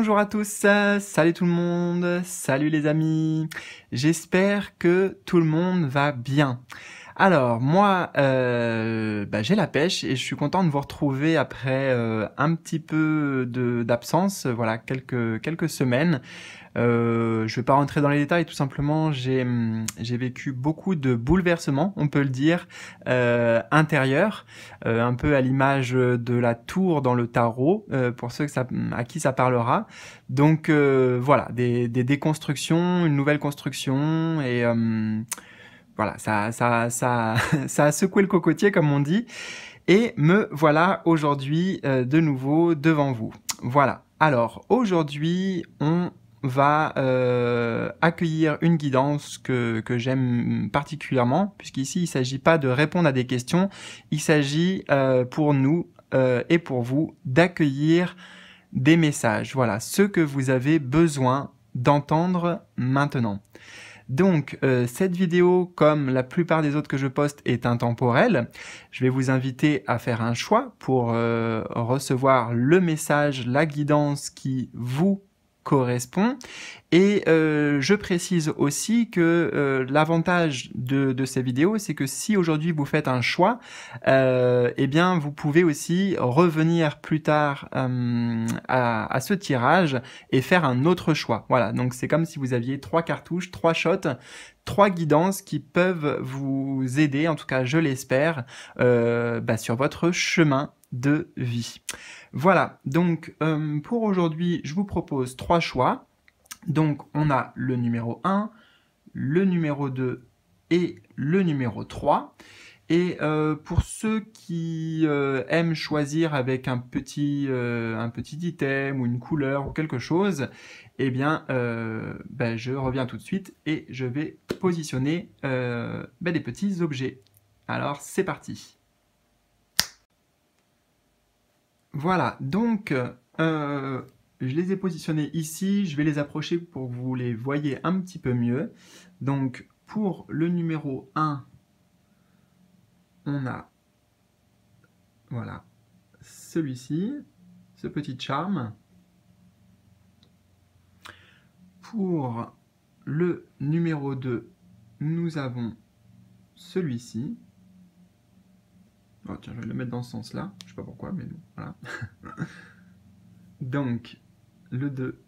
Bonjour à tous, euh, salut tout le monde, salut les amis, j'espère que tout le monde va bien. Alors, moi, euh, bah, j'ai la pêche et je suis content de vous retrouver après euh, un petit peu d'absence, voilà, quelques, quelques semaines. Euh, je ne vais pas rentrer dans les détails, tout simplement, mm, j'ai vécu beaucoup de bouleversements, on peut le dire, euh, intérieurs, un peu à l'image de la tour dans le tarot, pour ceux à qui ça parlera. Donc voilà, des, des déconstructions, une nouvelle construction et voilà, ça, ça, ça, a secoué le cocotier, comme on dit. Et me voilà aujourd'hui euh, de nouveau devant vous. Voilà. Alors, aujourd'hui, on va euh, accueillir une guidance que, j'aime particulièrement, puisqu'ici, il ne s'agit pas de répondre à des questions, il s'agit euh, pour nous et pour vous d'accueillir des messages. Voilà, ce que vous avez besoin d'entendre maintenant. Donc euh, cette vidéo, comme la plupart des autres que je poste, est intemporelle. Je vais vous inviter à faire un choix pour euh, recevoir le message, la guidance qui vous correspond. Et euh, je précise aussi que euh, l'avantage de, de, ces vidéos, c'est que si aujourd'hui vous faites un choix, euh, eh bien vous pouvez aussi revenir plus tard euh, à, ce tirage et faire un autre choix. Voilà, donc c'est comme si vous aviez trois cartouches, trois shots, trois guidances qui peuvent vous aider, en tout cas je l'espère, bah, sur votre chemin de vie. Voilà, donc euh, pour aujourd'hui, je vous propose trois choix. Donc on a le numéro 1, le numéro 2 et le numéro 3. Et euh, pour ceux qui euh, aiment choisir avec un petit, item ou une couleur ou quelque chose, eh bien, ben, je reviens tout de suite et je vais positionner ben, des petits objets. Alors, c'est parti Voilà, donc euh, je les ai positionnés ici, je vais les approcher pour que vous les voyez un petit peu mieux. Donc pour le numéro 1, on a voilà celui-ci, ce petit charme. Pour le numéro 2, nous avons celui-ci tiens, je vais le mettre dans ce sens-là. Je sais pas pourquoi, mais voilà. Donc, le 2.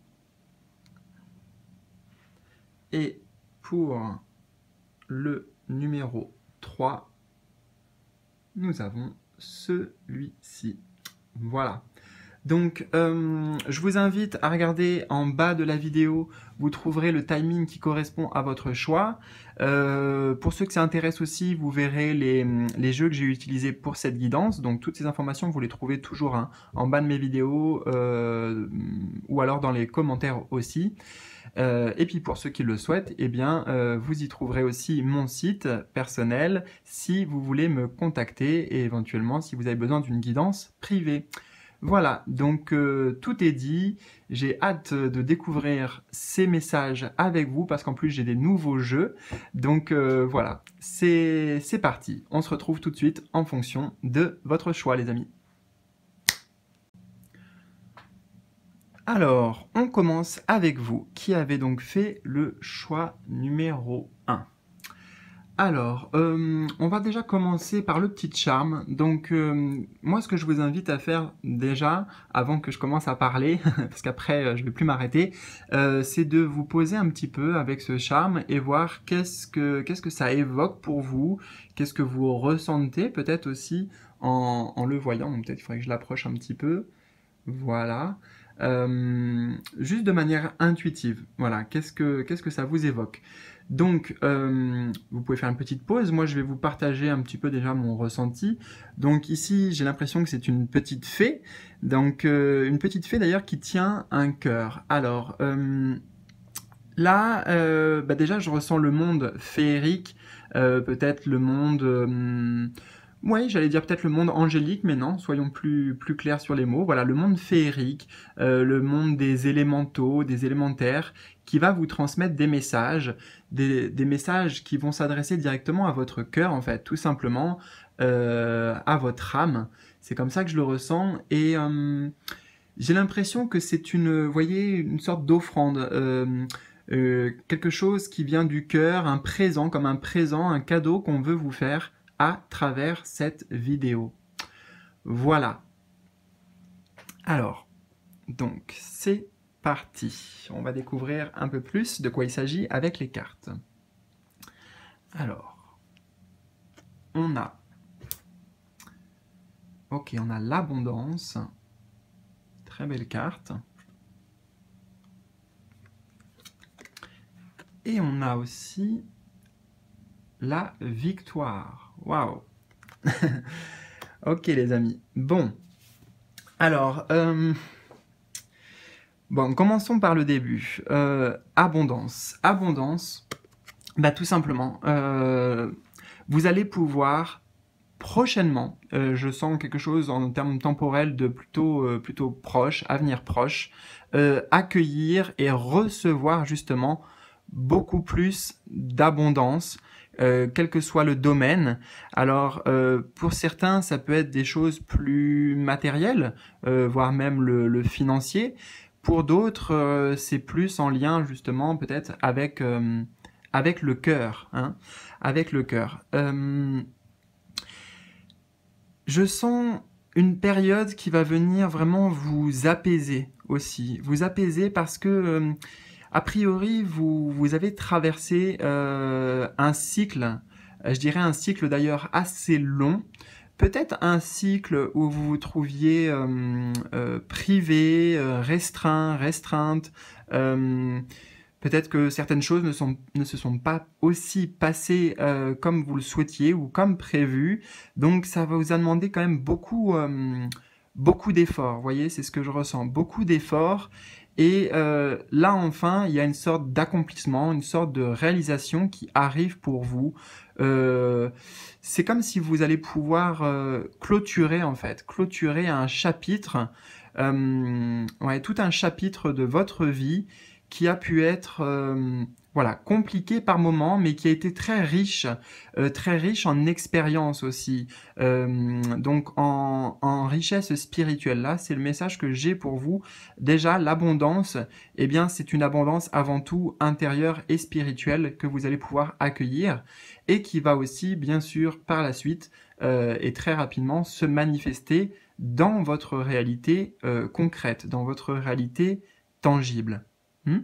Et pour le numéro 3, nous avons celui-ci. Voilà. Donc, euh, je vous invite à regarder en bas de la vidéo vous trouverez le timing qui correspond à votre choix. Euh, pour ceux que ça intéresse aussi, vous verrez les, jeux que j'ai utilisés pour cette guidance. Donc toutes ces informations, vous les trouvez toujours hein, en bas de mes vidéos euh, ou alors dans les commentaires aussi. Euh, et puis pour ceux qui le souhaitent, eh bien, vous y trouverez aussi mon site personnel si vous voulez me contacter et éventuellement si vous avez besoin d'une guidance privée. Voilà, donc euh, tout est dit. J'ai hâte de découvrir ces messages avec vous parce qu'en plus j'ai des nouveaux jeux. Donc euh, voilà, c'est parti. On se retrouve tout de suite en fonction de votre choix les amis. Alors, on commence avec vous qui avez donc fait le choix numéro 1. Alors, euh, on va déjà commencer par le petit charme. Donc, euh, moi, ce que je vous invite à faire déjà, avant que je commence à parler, parce qu'après, euh, je ne vais plus m'arrêter, c'est de vous poser un petit peu avec ce charme et voir qu'est-ce que, que ça évoque pour vous, qu'est-ce que vous ressentez peut-être aussi en, le voyant. Peut-être qu'il faudrait que je l'approche un petit peu. Voilà. juste de manière intuitive. Voilà, qu'est-ce que ça vous évoque donc, euh, vous pouvez faire une petite pause. Moi, je vais vous partager un petit peu déjà mon ressenti. Donc ici, j'ai l'impression que c'est une petite fée. Donc, euh, une petite fée d'ailleurs qui tient un cœur. Alors, euh, là, bah, déjà, je ressens le monde féerique, peut-être le monde oui, j'allais dire peut-être le monde angélique, mais non, soyons plus, plus clairs sur les mots. Voilà, le monde féerique, euh, le monde des élémentaux, des élémentaires, qui va vous transmettre des messages, des, messages qui vont s'adresser directement à votre cœur, en fait, tout simplement, euh, à votre âme. C'est comme ça que je le ressens. Et euh, j'ai l'impression que c'est une, voyez, une sorte d'offrande. quelque chose qui vient du cœur, un présent, comme un présent, un cadeau qu'on veut vous faire travers cette vidéo. Voilà. Alors, donc c'est parti. On va découvrir un peu plus de quoi il s'agit avec les cartes. Alors, on a... Ok, on a l'abondance. Très belle carte. Et on a aussi la victoire. Waouh Ok les amis. Bon. Alors, euh, bon, commençons par le début. Euh, abondance. Abondance, bah, tout simplement, euh, vous allez pouvoir prochainement, je sens quelque chose en termes temporels de plutôt, plutôt proche, avenir proche, accueillir et recevoir justement beaucoup plus d'abondance euh, quel que soit le domaine. Alors euh, pour certains, ça peut être des choses plus matérielles, euh, voire même le, financier. Pour d'autres, c'est plus en lien justement peut-être avec avec le cœur, hein, avec le cœur. je sens une période qui va venir vraiment vous apaiser aussi, vous apaiser parce que a priori, vous, avez traversé euh, un cycle, je dirais un cycle d'ailleurs assez long, peut-être un cycle où vous vous trouviez euh, euh, privé, restreint, restreinte. peut-être que certaines choses ne, se sont pas aussi passées comme vous le souhaitiez ou comme prévu. Donc ça va vous a demandé quand même beaucoup beaucoup d'efforts, voyez, c'est ce que je ressens, beaucoup d'efforts et euh, là, enfin, il y a une sorte d'accomplissement, une sorte de réalisation qui arrive pour vous. Euh, c'est comme si vous allez pouvoir euh, clôturer, en fait, clôturer un chapitre, ouais, tout un chapitre de votre vie qui a pu être voilà, compliqué par moment, mais qui a été très riche, euh, très riche en expérience aussi. Euh, donc en, richesse spirituelle, là, c'est le message que j'ai pour vous. Déjà, l'abondance, et eh bien, c'est une abondance avant tout intérieure et spirituelle que vous allez pouvoir accueillir et qui va aussi, bien sûr, par la suite euh, et très rapidement se manifester dans votre réalité concrète, dans votre réalité tangible. Hmm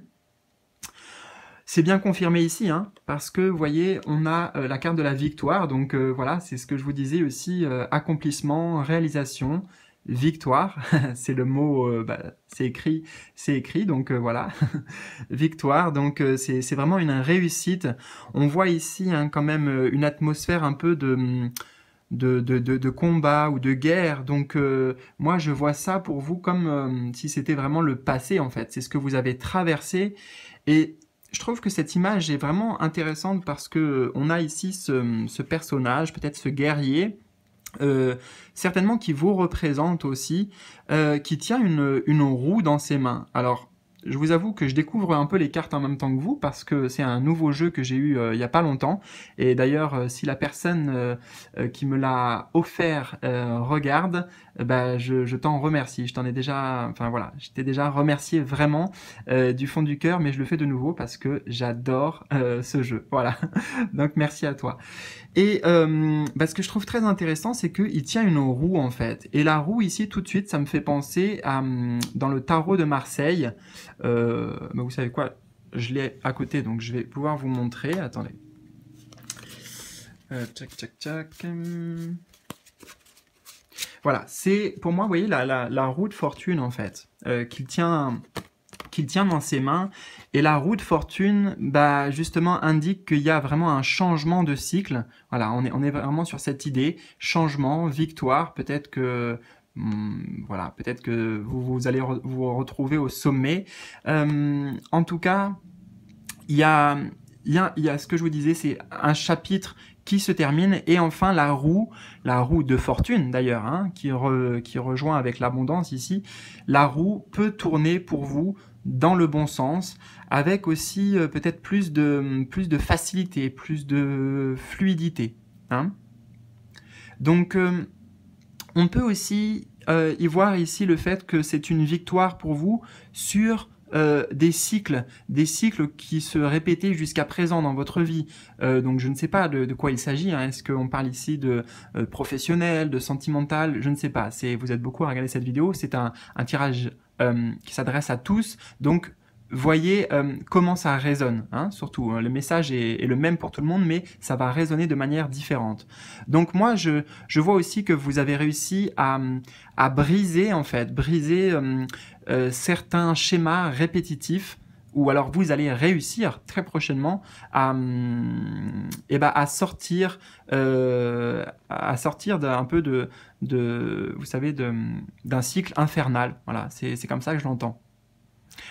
c'est bien confirmé ici, hein, parce que vous voyez, on a euh, la carte de la victoire, donc euh, voilà, c'est ce que je vous disais aussi, euh, accomplissement, réalisation, victoire, c'est le mot, bah, c'est écrit, c'est écrit, donc voilà, victoire, donc c'est vraiment une réussite. On voit ici hein, quand même une atmosphère un peu de... De, combat ou de guerre. Donc moi je vois ça pour vous comme si c'était vraiment le passé en fait. C'est ce que vous avez traversé et je trouve que cette image est vraiment intéressante parce que euh, on a ici euh, ce, personnage, peut-être ce guerrier, euh, certainement qui vous représente aussi, qui tient une, une roue dans ses mains. Alors je vous avoue que je découvre un peu les cartes en même temps que vous parce que c'est un nouveau jeu que j'ai eu euh, il y a pas longtemps. Et d'ailleurs, euh, si la personne euh, qui me l'a offert regarde, bah, je, t'en remercie. Je t'en ai déjà, enfin voilà, je t'ai déjà remercié vraiment du fond du cœur, mais je le fais de nouveau parce que j'adore ce jeu. Voilà. Donc merci à toi. Et euh, bah, ce que je trouve très intéressant, c'est qu'il tient une roue en fait. Et la roue ici, tout de suite, ça me fait penser à hum, dans le tarot de Marseille. Euh, bah, vous savez quoi Je l'ai à côté, donc je vais pouvoir vous montrer. Attendez. Euh, tchac, tchac, Voilà, c'est pour moi, vous voyez, la, la roue de fortune en fait, euh, qu'il tient qu'il tient dans ses mains. Et la roue de fortune, bah, justement, indique qu'il y a vraiment un changement de cycle. Voilà, on est, on est vraiment sur cette idée. Changement, victoire, peut-être que hmm, voilà, peut-être que vous, vous allez vous retrouver au sommet. Euh, en tout cas, il y a, y a ce que je vous disais, c'est un chapitre qui se termine et enfin la roue, la roue de fortune d'ailleurs, hein, qui, qui rejoint avec l'abondance ici, la roue peut tourner pour vous dans le bon sens, avec aussi euh, peut-être plus de, plus de facilité, plus de fluidité. Hein. Donc euh, on peut aussi euh, y voir ici le fait que c'est une victoire pour vous sur des cycles, des cycles qui se répétaient jusqu'à présent dans votre vie. donc je ne sais pas de, quoi il s'agit. Hein. Est-ce qu'on parle ici de professionnel, de sentimental Je ne sais pas. C'est vous êtes beaucoup à regarder cette vidéo. C'est un tirage euh, qui s'adresse à tous. Donc, voyez euh, comment ça résonne, hein, surtout. Hein. le message est, le même pour tout le monde, mais ça va résonner de manière différente. Donc moi, je, je vois aussi que vous avez réussi à, à briser, en fait, briser euh, certains schémas répétitifs ou alors vous allez réussir très prochainement à, mm, eh ben, à sortir, euh, à sortir d'un peu de, de, vous savez, d'un cycle infernal. Voilà, c'est comme ça que je l'entends.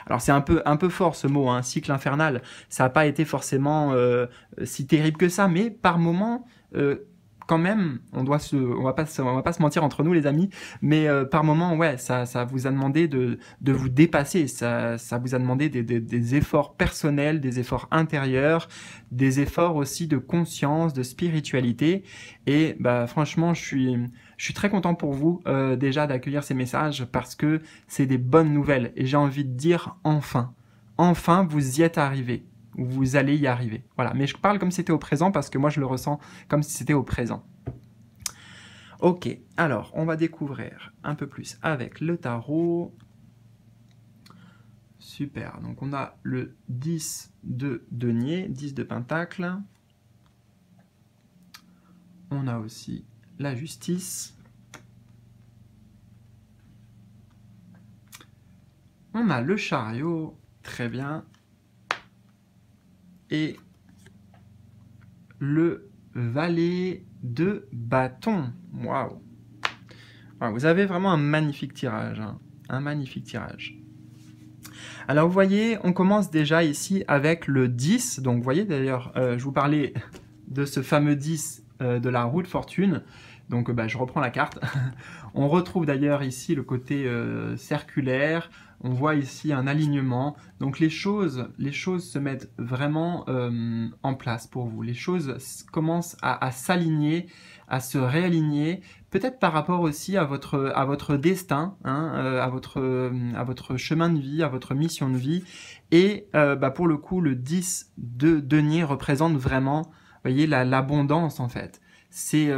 Alors c'est un peu, un peu fort ce mot, un hein, cycle infernal. Ça n'a pas été forcément euh, si terrible que ça, mais par moment euh, quand même, on doit se, on va pas se, va pas se mentir entre nous les amis, mais euh, par moment, ouais, ça, vous a demandé de, vous dépasser, ça, vous a demandé des, efforts personnels, des efforts intérieurs, des efforts aussi de conscience, de spiritualité, et bah franchement, je suis, je suis très content pour vous euh, déjà d'accueillir ces messages parce que c'est des bonnes nouvelles et j'ai envie de dire enfin, enfin vous y êtes arrivés vous allez y arriver. Voilà, mais je parle comme si c'était au présent parce que moi je le ressens comme si c'était au présent. Ok, alors on va découvrir un peu plus avec le tarot. Super, donc on a le 10 de denier, 10 de pentacle. On a aussi la justice. On a le chariot, très bien et le valet de bâton. Waouh Vous avez vraiment un magnifique tirage. Hein. Un magnifique tirage. Alors vous voyez, on commence déjà ici avec le 10. Donc vous voyez d'ailleurs, euh, je vous parlais de ce fameux 10 euh, de la roue de fortune. Donc bah, je reprends la carte. on retrouve d'ailleurs ici le côté euh, circulaire, on voit ici un alignement. Donc les choses, les choses se mettent vraiment euh, en place pour vous. Les choses commencent à, s'aligner, à se réaligner, peut-être par rapport aussi à votre, à votre destin, hein, euh, à, votre, à votre chemin de vie, à votre mission de vie. Et bah, pour le coup, le 10 de denier représente vraiment voyez l'abondance en fait. C'est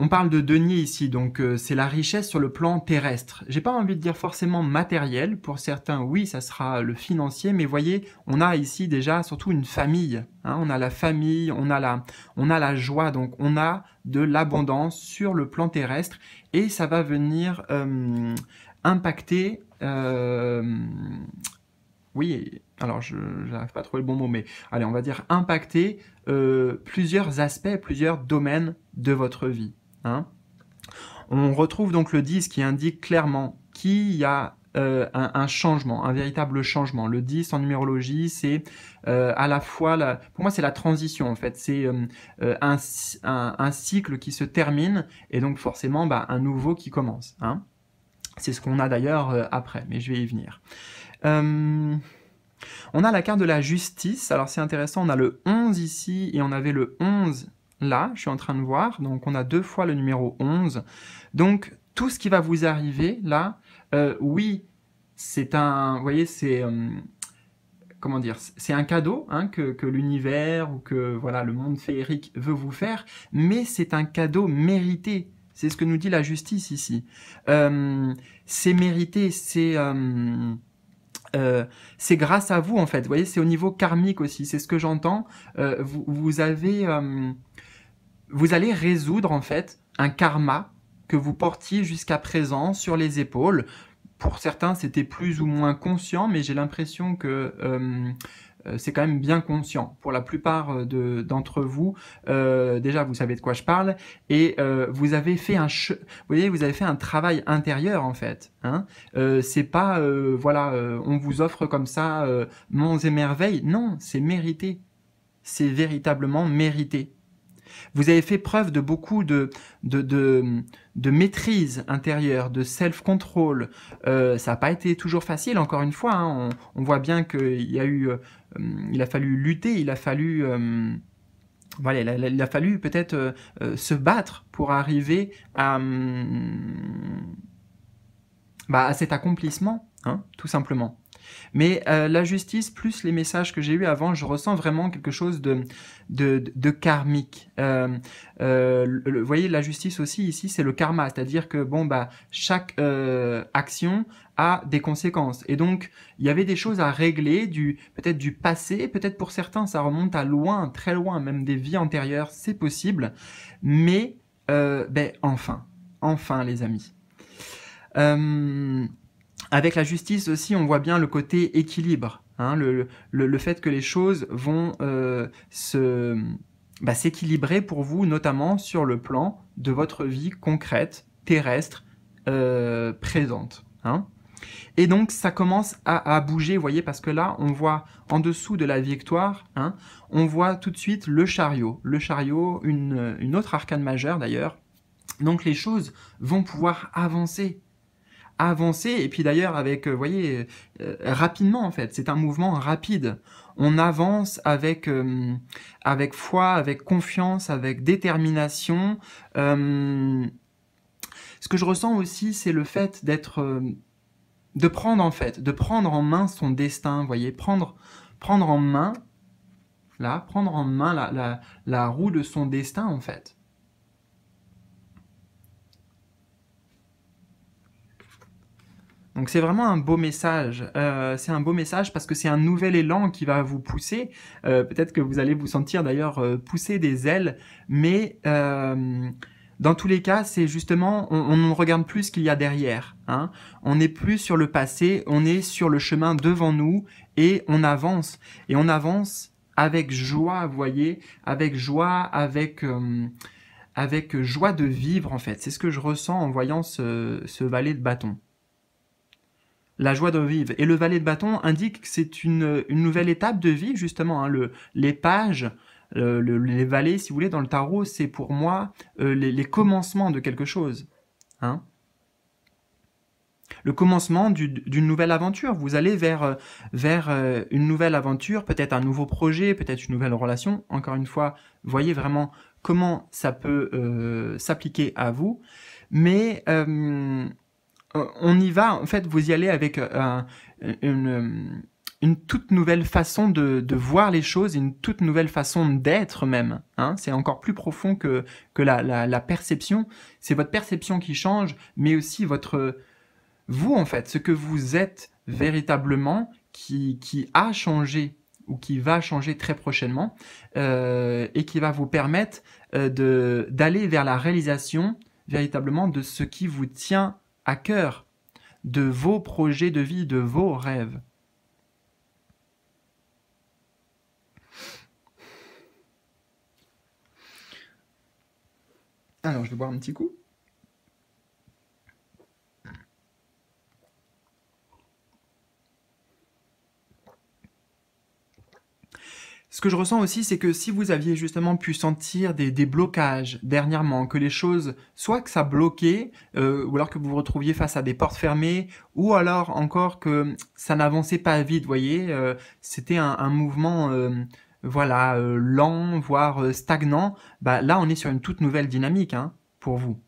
on parle de denier ici, donc euh, c'est la richesse sur le plan terrestre. J'ai pas envie de dire forcément matériel, pour certains oui, ça sera le financier, mais voyez, on a ici déjà surtout une famille. Hein. on a la famille, on a la, on a la joie, donc on a de l'abondance sur le plan terrestre et ça va venir euh, impacter. Euh, oui, alors je n'arrive pas à trouver le bon mot, mais allez, on va dire impacter plusieurs aspects, plusieurs domaines de votre vie. Hein. On retrouve donc le 10 qui indique clairement qu'il y a euh, un, changement, un véritable changement. Le 10 en numérologie, c'est euh, à la fois, la, pour moi c'est la transition en fait, c'est euh, un, cycle qui se termine et donc forcément bah, un nouveau qui commence. Hein. C'est ce qu'on a d'ailleurs après, mais je vais y venir. on a la carte de la justice, alors c'est intéressant, on a le 11 ici et on avait le 11 là, je suis en train de voir, donc on a deux fois le numéro 11. Donc tout ce qui va vous arriver là, euh, oui, c'est un, vous voyez, c'est, euh, comment dire, c'est un cadeau hein, que, que l'univers ou que voilà le monde féerique veut vous faire, mais c'est un cadeau mérité. C'est ce que nous dit la justice ici. Euh, c'est mérité, c'est c'est grâce à vous en fait. Vous voyez, c'est au niveau karmique aussi. C'est ce que j'entends. vous, vous, avez, vous allez résoudre en fait un karma que vous portiez jusqu'à présent sur les épaules. Pour certains, c'était plus ou moins conscient, mais j'ai l'impression que euh, euh, c'est quand même bien conscient. Pour la plupart euh, d'entre vous, déjà vous savez de quoi je parle et vous avez fait un, vous voyez, vous avez fait un travail intérieur en fait. Hein c'est pas, voilà, on vous offre comme ça monts et merveilles. Non, c'est mérité. C'est véritablement mérité. Vous avez fait preuve de beaucoup de, de, de, maîtrise intérieure, de self-control. Euh, ça n'a pas été toujours facile, encore une fois. Hein. On, voit bien qu'il a euh, hum, il a fallu lutter, il a fallu, hum, il a, fallu peut-être euh, se battre pour arriver à, hum, bah, à cet accomplissement, hein, tout simplement. Mais euh, la justice, plus les messages que j'ai eus avant, je ressens vraiment quelque chose de, de, karmique. Euh, euh, vous voyez, la justice aussi, ici, c'est le karma, c'est-à-dire que, bon, bah, chaque action a des conséquences. Et donc, il y avait des choses à régler, du peut-être du passé, peut-être pour certains, ça remonte à loin, très loin, même des vies antérieures, c'est possible. Mais, ben, enfin, enfin, les amis. Avec la justice aussi, on voit bien le côté équilibre, hein, le, le, fait que les choses vont euh, se bah, s'équilibrer pour vous, notamment sur le plan de votre vie concrète, terrestre, euh, présente. Hein. Et donc ça commence à, bouger, vous voyez, parce que là, on voit en dessous de la victoire, hein, on voit tout de suite le chariot. Le chariot, une, une autre arcane majeure d'ailleurs. Donc les choses vont pouvoir avancer, avancer et puis d'ailleurs avec euh, vous voyez euh, rapidement en fait c'est un mouvement rapide on avance avec euh, avec foi avec confiance avec détermination ce que je ressens aussi c'est le fait d'être de prendre en fait de prendre en main son destin vous voyez prendre prendre en main là prendre en main la, la, la roue de son destin en fait Donc c'est vraiment un beau message. Euh, c'est un beau message parce que c'est un nouvel élan qui va vous pousser. Euh, peut-être que vous allez vous sentir d'ailleurs euh, pousser des ailes, mais dans tous les cas, c'est justement, on, ne regarde plus ce qu'il y a derrière. Hein. On n'est plus sur le passé, on est sur le chemin devant nous et on avance. Et on avance avec joie, vous voyez, avec joie, avec avec joie de vivre en fait. C'est ce que je ressens en voyant ce valet de bâton la joie de vivre. Et le valet de bâton indique que c'est une, nouvelle étape de vie, justement. Hein, le, les pages, les valets, si vous voulez, dans le tarot, c'est pour moi euh, les, commencements de quelque chose. Hein le commencement d'une nouvelle aventure. Vous allez vers, euh, vers euh, une nouvelle aventure, peut-être un nouveau projet, peut-être une nouvelle relation. Encore une fois, voyez vraiment comment ça peut s'appliquer à vous. Mais on y va, en fait, vous y allez avec euh, une, toute nouvelle façon de, voir les choses, une toute nouvelle façon d'être même. Hein. C'est encore plus profond que, que la, perception. C'est votre perception qui change, mais aussi votre vous, en fait, ce que vous êtes véritablement qui, qui a changé ou qui va changer très prochainement euh, et qui va vous permettre euh, d'aller vers la réalisation véritablement de ce qui vous tient à cœur de vos projets de vie, de vos rêves. Alors, je vais boire un petit coup. Ce que je ressens aussi, c'est que si vous aviez justement pu sentir des, des, blocages dernièrement, que les choses, soit que ça bloquait, euh, ou alors que vous vous retrouviez face à des portes fermées, ou alors encore que ça n'avançait pas vite, voyez, euh, c'était un, mouvement... Euh, voilà, lent, voire stagnant, bah là on est sur une toute nouvelle dynamique hein, pour vous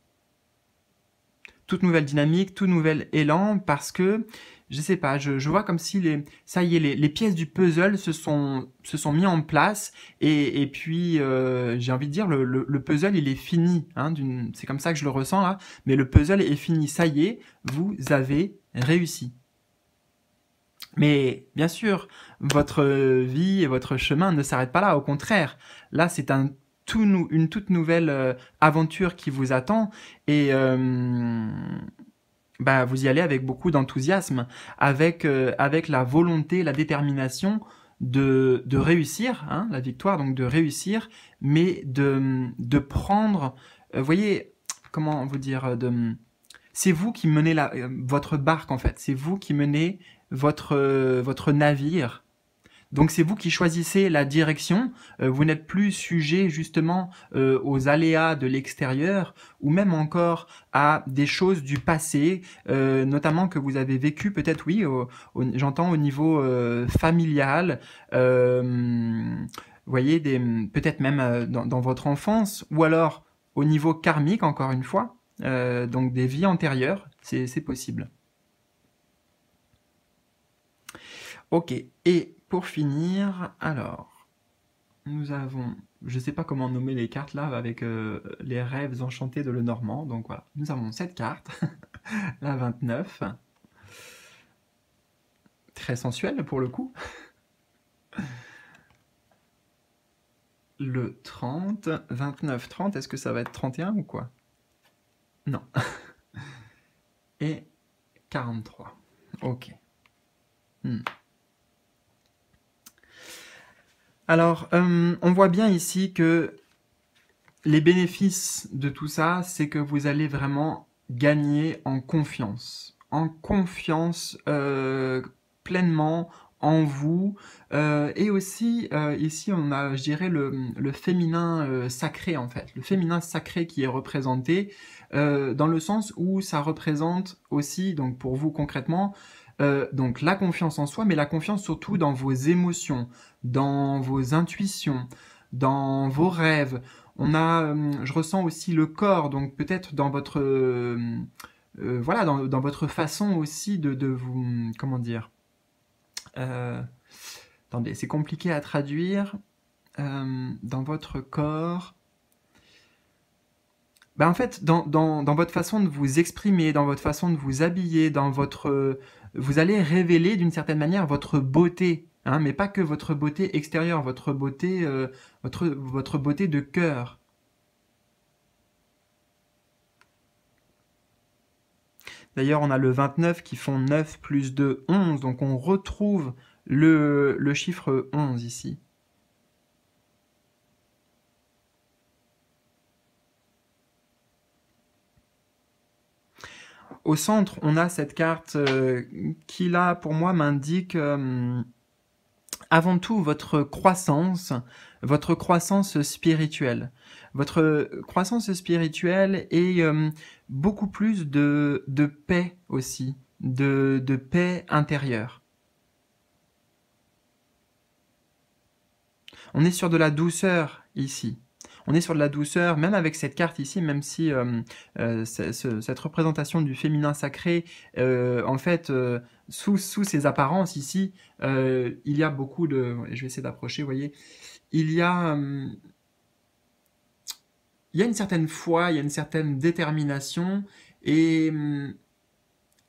toute nouvelle dynamique, tout nouvel élan, parce que je sais pas, je, vois comme si les, ça y est, les, pièces du puzzle se sont, se sont mis en place et, puis euh, j'ai envie de dire le, le, puzzle il est fini, hein, c'est comme ça que je le ressens là, mais le puzzle est fini, ça y est, vous avez réussi. Mais bien sûr, votre vie et votre chemin ne s'arrêtent pas là, au contraire, là c'est un tout, une toute nouvelle euh, aventure qui vous attend et euh, bah, vous y allez avec beaucoup d'enthousiasme, avec, euh, avec la volonté, la détermination de, de réussir, hein, la victoire, donc de réussir, mais de, de prendre, euh, voyez, comment vous dire, de, c'est vous qui menez la, euh, votre barque en fait, c'est vous qui menez votre, votre navire, donc c'est vous qui choisissez la direction, euh, vous n'êtes plus sujet justement euh, aux aléas de l'extérieur ou même encore à des choses du passé, euh, notamment que vous avez vécu peut-être oui, j'entends au niveau familial voyez, peut-être même dans, votre enfance, ou alors au niveau karmique, encore une fois, donc des vies antérieures, c'est possible. Ok, et pour finir, alors, nous avons, je ne sais pas comment nommer les cartes là, avec euh, les rêves enchantés de le normand. donc voilà, nous avons cette carte, la 29, très sensuelle pour le coup, le 30, 29, 30, est-ce que ça va être 31 ou quoi Non. Et 43. Ok. Hmm. Alors, euh, on voit bien ici que les bénéfices de tout ça, c'est que vous allez vraiment gagner en confiance. En confiance euh, pleinement en vous. Euh, et aussi, ici, on a, je dirais, le, féminin sacré, en fait. Le féminin sacré qui est représenté, dans le sens où ça représente aussi, donc pour vous concrètement, euh, donc la confiance en soi, mais la confiance surtout dans vos émotions, dans vos intuitions, dans vos rêves. On a, euh, je ressens aussi le corps, donc peut-être dans votre, euh, voilà, dans, votre façon aussi de, de vous, comment dire. attendez, c'est compliqué à traduire. dans votre corps. Ben en fait, dans, dans, votre façon de vous exprimer, dans votre façon de vous habiller, dans votre, vous allez révéler d'une certaine manière votre beauté, hein, mais pas que votre beauté extérieure, votre beauté, euh, votre, beauté de cœur. D'ailleurs, on a le 29 qui font 9 plus 2, 11, donc on retrouve le chiffre 11 ici. au centre, on a cette carte euh, qui, là, pour moi, m'indique euh, avant tout votre croissance, votre croissance spirituelle. Votre croissance spirituelle et euh, beaucoup plus de, paix aussi, de paix intérieure. On est sur de la douceur ici on est sur de la douceur, même avec cette carte ici, même si euh, euh, cette représentation du féminin sacré, euh, en fait, sous, sous ces apparences ici, il y a beaucoup de... Je vais essayer d'approcher, vous voyez. Il y a hum, il une certaine foi, il y a une certaine détermination et hum,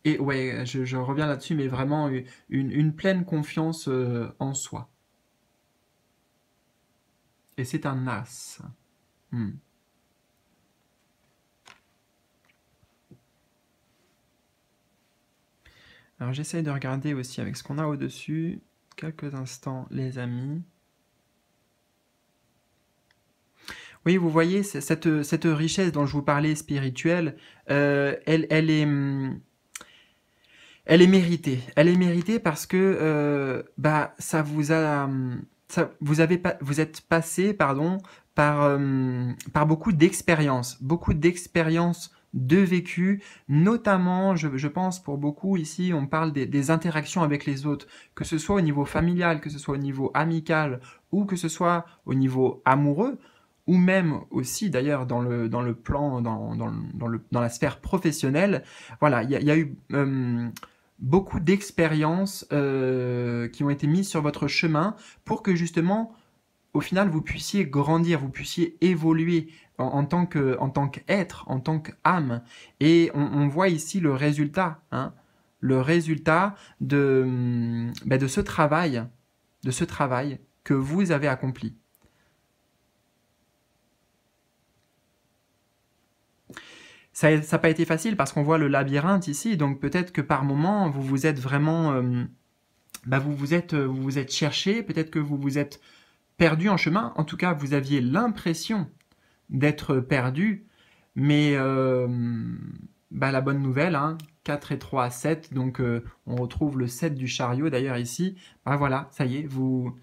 et ouais, je, reviens là-dessus, mais vraiment une, une, pleine confiance en soi. Et c'est un as. Hmm. Alors j'essaye de regarder aussi avec ce qu'on a au-dessus, quelques instants les amis. Oui, vous voyez, cette, cette, richesse dont je vous parlais spirituelle, euh, elle, est... Hmm, elle est méritée. Elle est méritée parce que euh, bah, ça vous a... Hmm, vous, avez, vous êtes passé pardon, par, euh, par beaucoup d'expériences, beaucoup d'expériences de vécu, notamment, je, je, pense pour beaucoup ici, on parle des, interactions avec les autres, que ce soit au niveau familial, que ce soit au niveau amical, ou que ce soit au niveau amoureux, ou même aussi d'ailleurs dans le, dans le plan, dans, dans, dans, le, dans la sphère professionnelle. Voilà, il y, a eu euh, beaucoup d'expériences euh, qui ont été mises sur votre chemin pour que justement au final, vous puissiez grandir, vous puissiez évoluer en, tant que, en tant qu'être, en tant qu'âme. Et on, voit ici le résultat, hein, le résultat de, mm, ben de ce travail, de ce travail que vous avez accompli. Ça n'a pas été facile parce qu'on voit le labyrinthe ici, donc peut-être que par moment, vous vous êtes vraiment... Euh, ben vous, vous, êtes, vous vous êtes cherché, peut-être que vous vous êtes perdu en chemin. En tout cas, vous aviez l'impression d'être perdu. Mais euh, bah, la bonne nouvelle, hein, 4 et 3 7. Donc euh, on retrouve le 7 du chariot d'ailleurs ici. Bah voilà, ça y est, vous...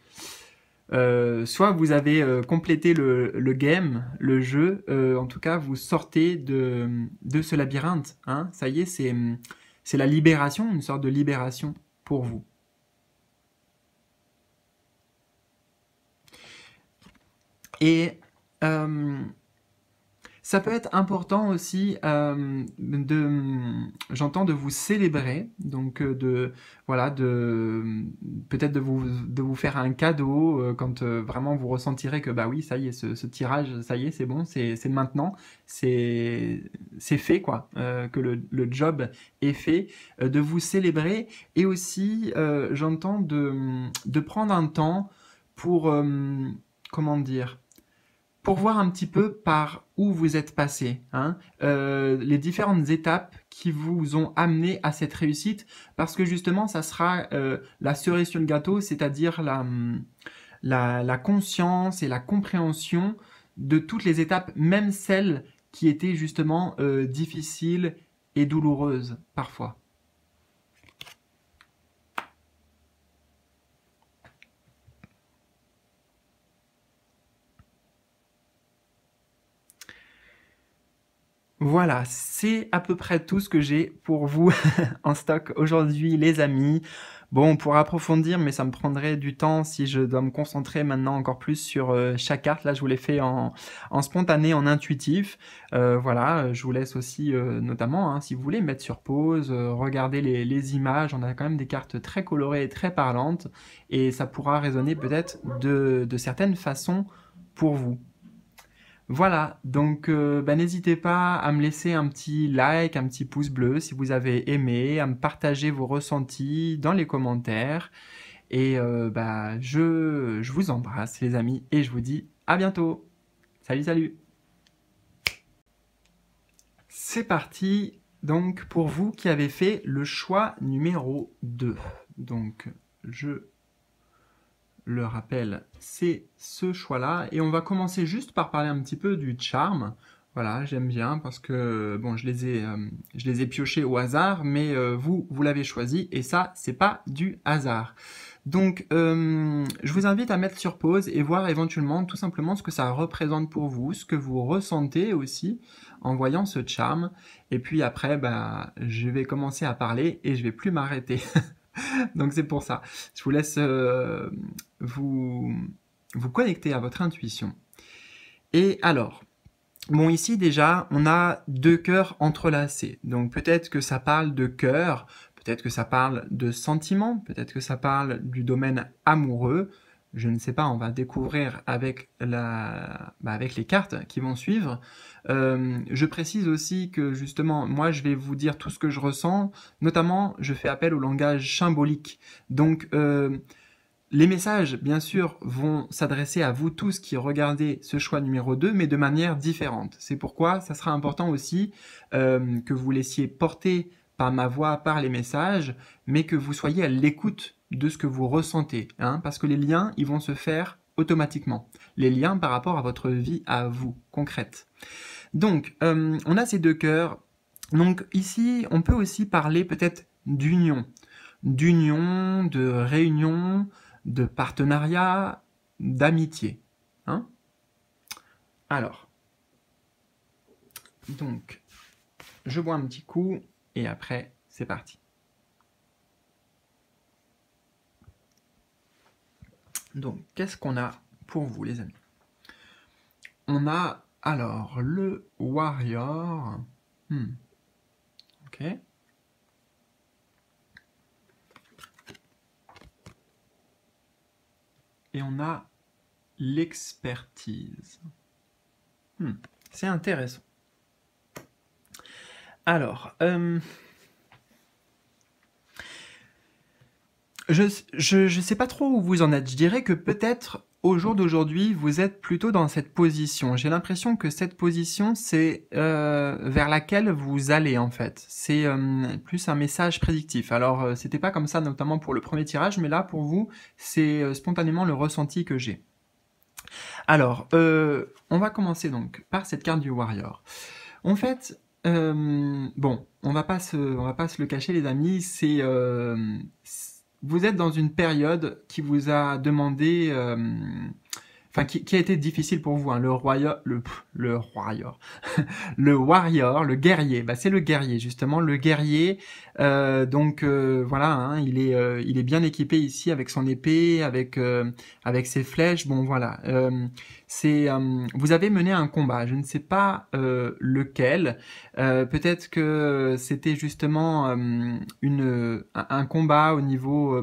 Euh, soit vous avez complété le, le, game, le jeu, en tout cas vous sortez de, de ce labyrinthe. Hein. Ça y est, c'est la libération, une sorte de libération pour vous. Et euh, ça peut être important aussi euh, j'entends, de vous célébrer, donc euh, de, voilà, de peut-être de vous, de vous faire un cadeau quand vraiment vous ressentirez que bah oui, ça y est, ce, tirage, ça y est, c'est bon, c'est maintenant, c'est fait quoi, que le, le, job est fait, de vous célébrer et aussi, j'entends, de, de prendre un temps pour, comment dire, pour voir un petit peu par où vous êtes passé, hein. euh, les différentes étapes qui vous ont amené à cette réussite, parce que justement, ça sera euh, la cerise sur le gâteau, c'est-à-dire la, conscience et la compréhension de toutes les étapes, même celles qui étaient justement euh, difficiles et douloureuses parfois. Voilà, c'est à peu près tout ce que j'ai pour vous en stock aujourd'hui les amis. Bon, pour approfondir, mais ça me prendrait du temps si je dois me concentrer maintenant encore plus sur euh, chaque carte. Là, je vous l'ai fait en, spontané, en intuitif. Euh, voilà, je vous laisse aussi, euh, notamment, hein, si vous voulez, mettre sur pause, regarder les, images. On a quand même des cartes très colorées et très parlantes, et ça pourra résonner peut-être de certaines façons pour vous. Voilà, donc euh, ben, n'hésitez pas à me laisser un petit like, un petit pouce bleu si vous avez aimé, à me partager vos ressentis dans les commentaires. Et bah, je, je vous embrasse les amis et je vous dis à bientôt. Salut, salut C'est parti donc pour vous qui avez fait le choix numéro 2. Donc je le rappel, c'est ce choix-là. Et on va commencer juste par parler un petit peu du charme. Voilà, j'aime bien parce que bon, je les ai, euh, je les ai piochés au hasard, mais euh, vous, vous l'avez choisi et ça, c'est pas du hasard. Donc, euh, je vous invite à mettre sur pause et voir éventuellement tout simplement ce que ça représente pour vous, ce que vous ressentez aussi en voyant ce charme. Et puis après, bah, je vais commencer à parler et je vais plus m'arrêter. Donc c'est pour ça. Je vous laisse vous vous connecter à votre intuition. Et alors, bon ici déjà, on a deux cœurs entrelacés. Donc peut-être que ça parle de cœur, peut-être que ça parle de sentiments, peut-être que ça parle du domaine amoureux. Je ne sais pas, on va découvrir avec, la... Bah, avec les cartes qui vont suivre. Euh, je précise aussi que justement, moi, je vais vous dire tout ce que je ressens. Notamment, je fais appel au langage symbolique. Donc, euh, les messages, bien sûr, vont s'adresser à vous tous qui regardez ce choix numéro 2, mais de manière différente. C'est pourquoi ça sera important aussi euh, que vous laissiez porter par ma voix, par les messages, mais que vous soyez à l'écoute de ce que vous ressentez, hein, parce que les liens, ils vont se faire automatiquement. Les liens par rapport à votre vie, à vous, concrète. Donc, euh, on a ces deux cœurs. Donc ici, on peut aussi parler peut-être d'union, d'union, de réunion, de partenariat, d'amitié. Hein alors, donc, je bois un petit coup et après, c'est parti. Donc, qu'est-ce qu'on a pour vous, les amis On a alors le Warrior. Hmm. Ok. et on a l'expertise. Hmm. c'est intéressant. Alors, euh, je ne sais pas trop où vous en êtes. Je dirais que peut-être au jour d'aujourd'hui, vous êtes plutôt dans cette position. J'ai l'impression que cette position, c'est euh, vers laquelle vous allez en fait. C'est euh, plus un message prédictif. Alors, euh, c'était pas comme ça, notamment pour le premier tirage, mais là, pour vous, c'est spontanément le ressenti que j'ai. Alors, on va commencer donc par cette carte du Warrior. En fait, bon, on va pas se, on va pas se le cacher, les amis. C'est vous êtes dans une période qui vous a demandé euh, qui, a été difficile pour vous, hein. le royal, le, le le warrior, le guerrier. Bah, c'est le guerrier justement, le guerrier. Euh, donc euh, voilà, hein, il est euh, il est bien équipé ici avec son épée, avec avec ses flèches. Bon voilà, c'est vous avez mené un combat. Je ne sais pas lequel. Peut-être que c'était justement une un combat au niveau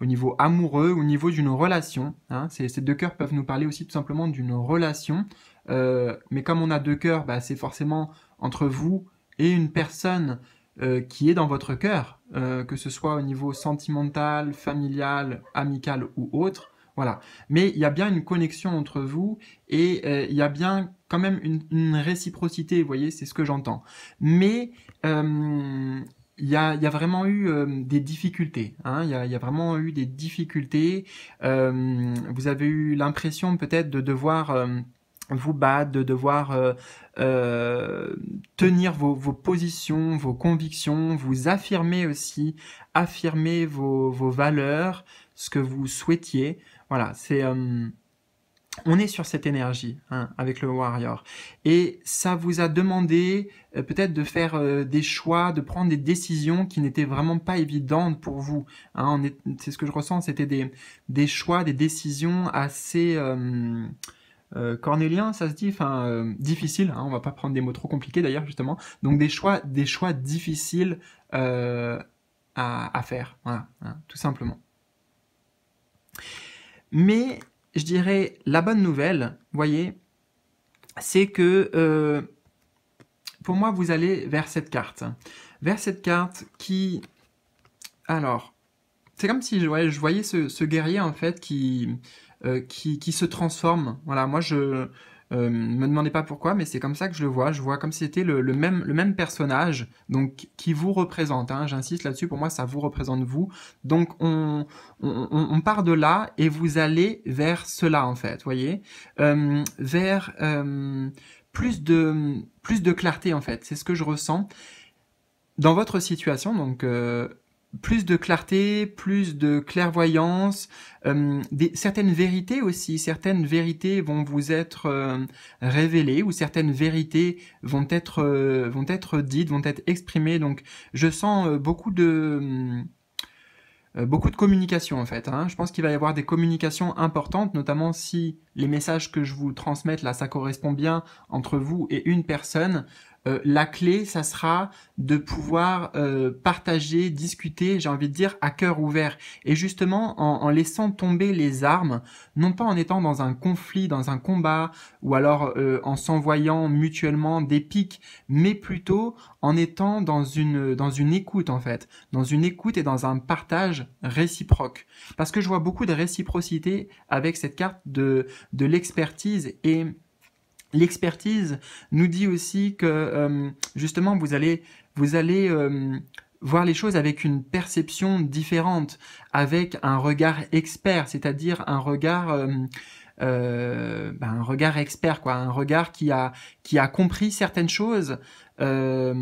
au niveau amoureux, au niveau d'une relation. Hein. Ces, deux cœurs peuvent nous parler aussi tout simplement d'une relation. Euh, mais comme on a deux cœurs, bah, c'est forcément entre vous et une personne euh, qui est dans votre cœur, euh, que ce soit au niveau sentimental, familial, amical ou autre. Voilà. Mais il y a bien une connexion entre vous et il y a bien quand même une, une réciprocité, vous voyez, c'est ce que j'entends. Mais il y, a, y a, vraiment eu euh, des difficultés. Hein, il, y a, y a, vraiment eu des difficultés. Euh, vous avez eu l'impression peut-être de devoir euh, vous battre, de devoir euh, tenir vos, vos, positions, vos convictions, vous affirmer aussi, affirmer vos, vos valeurs, ce que vous souhaitiez. Voilà, c'est on est sur cette énergie hein, avec le warrior et ça vous a demandé euh, peut-être de faire euh, des choix, de prendre des décisions qui n'étaient vraiment pas évidentes pour vous. Hein. c'est ce que je ressens, c'était des, choix, des décisions assez euh, euh, cornéliens, ça se dit, enfin difficiles. Hein, on va pas prendre des mots trop compliqués d'ailleurs justement. Donc des choix, des choix difficiles à, faire, hein, tout simplement. Mais je dirais, la bonne nouvelle, voyez, c'est que euh, pour moi, vous allez vers cette carte. Vers cette carte qui... Alors, c'est comme si je, voyais ce, guerrier, en fait, qui, euh, qui, qui, se transforme. Voilà, moi, je, euh, me demandez pas pourquoi, mais c'est comme ça que je le vois. Je vois comme si c'était le, même, le même personnage, donc qui vous représente. Hein. J'insiste là-dessus, pour moi, ça vous représente vous. Donc on, on, part de là et vous allez vers cela en fait, voyez, euh, vers euh, plus de plus de clarté en fait. C'est ce que je ressens dans votre situation. Donc euh, plus de clarté, plus de clairvoyance, euh, certaines vérités aussi, certaines vérités vont vous être euh, révélées ou certaines vérités vont être euh, vont être dites, vont être exprimées. Donc, je sens beaucoup de beaucoup de communication en fait. Hein. Je pense qu'il va y avoir des communications importantes, notamment si les messages que je vous transmette là, ça correspond bien entre vous et une personne. Euh, la clé, ça sera de pouvoir euh, partager, discuter, j'ai envie de dire, à cœur ouvert. Et justement, en, laissant tomber les armes, non pas en étant dans un conflit, dans un combat, ou alors euh, en s'envoyant mutuellement des pics, mais plutôt en étant dans une, dans une écoute, en fait. Dans une écoute et dans un partage réciproque. Parce que je vois beaucoup de réciprocité avec cette carte de, de l'expertise et L'expertise nous dit aussi que euh, justement vous allez vous allez euh, voir les choses avec une perception différente, avec un regard expert, c'est-à-dire un regard euh, ben, un regard expert quoi un regard qui a qui a compris certaines choses qui a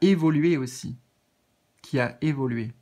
évolué aussi qui a évolué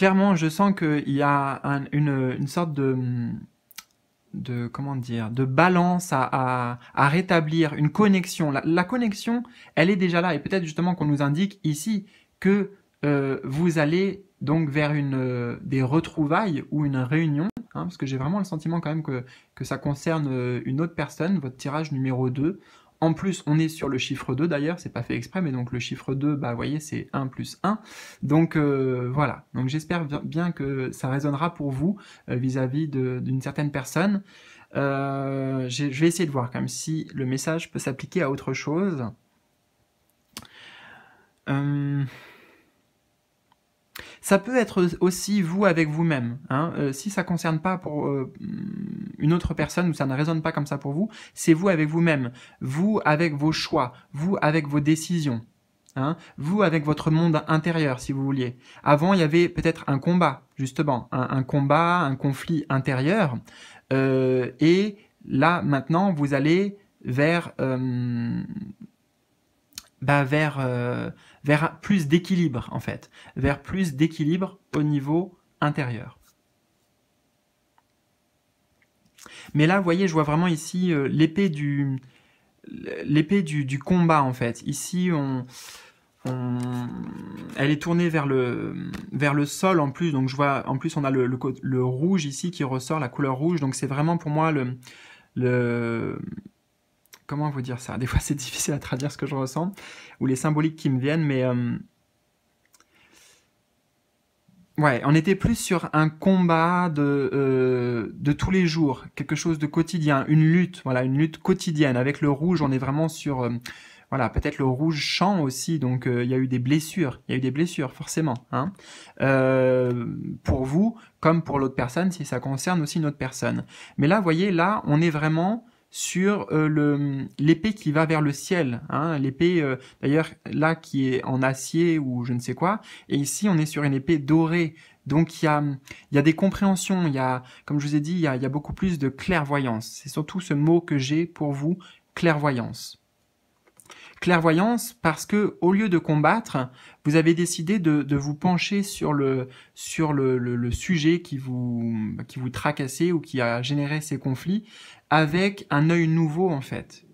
clairement, je sens qu'il y a une, sorte de comment dire de balance à, rétablir une connexion la, connexion elle est déjà là et peut-être justement qu'on nous indique ici que euh, vous allez donc vers euh, des retrouvailles ou une réunion hein, parce que j'ai vraiment le sentiment quand même que ça concerne euh, une autre personne votre tirage numéro 2 en plus, on est sur le chiffre 2 d'ailleurs, c'est pas fait exprès, mais donc le chiffre 2, bah vous voyez, c'est 1 plus 1. Donc euh, voilà, donc j'espère bien que ça résonnera pour vous euh, vis-à-vis d'une certaine personne. Euh, je vais essayer de voir quand même si le message peut s'appliquer à autre chose. Ça peut être aussi vous avec vous-même. Hein. Euh, si ça ne concerne pas pour euh, mm, une autre personne ou ça ne résonne pas comme ça pour vous, c'est vous avec vous-même, vous avec vos choix, vous avec vos décisions. Hein. vous avec votre monde intérieur, si vous vouliez. Avant, il y avait peut-être un combat, justement, un, combat, un conflit intérieur. Euh, et là, maintenant, vous allez vers bah, vers, euh, plus d'équilibre, en fait, vers plus d'équilibre au niveau intérieur. Mais là, vous voyez, je vois vraiment ici euh, l'épée du l'épée du, combat, en fait. Ici, on, elle est tournée vers le, vers le sol, en plus. Donc, je vois, en plus, on a le, le, le rouge ici qui ressort, la couleur rouge. Donc, c'est vraiment, pour moi, le, le comment vous dire ça Des fois, c'est difficile à traduire ce que je ressens, ou les symboliques qui me viennent, mais... Euh, ouais, on était plus sur un combat de, euh, de tous les jours, quelque chose de quotidien, une lutte, voilà, une lutte quotidienne. Avec le rouge, on est vraiment sur, euh, voilà, peut-être le rouge chant aussi, donc il y a eu des blessures, il y a eu des blessures, forcément, hein, pour vous, comme pour l'autre personne, si ça concerne aussi une autre personne. Mais là, vous voyez, là, on est vraiment sur euh, l'épée qui va vers le ciel. Hein. l'épée, euh, d'ailleurs, là, qui est en acier ou je ne sais quoi. Et ici, on est sur une épée dorée. Donc, il y a, des compréhensions. Il y a, comme je vous ai dit, il y a, beaucoup plus de clairvoyance. C'est surtout ce mot que j'ai pour vous, clairvoyance. Clairvoyance parce que, au lieu de combattre, vous avez décidé de, vous pencher sur le, sujet qui vous, qui vous tracassait ou qui a généré ces conflits avec un œil nouveau en fait.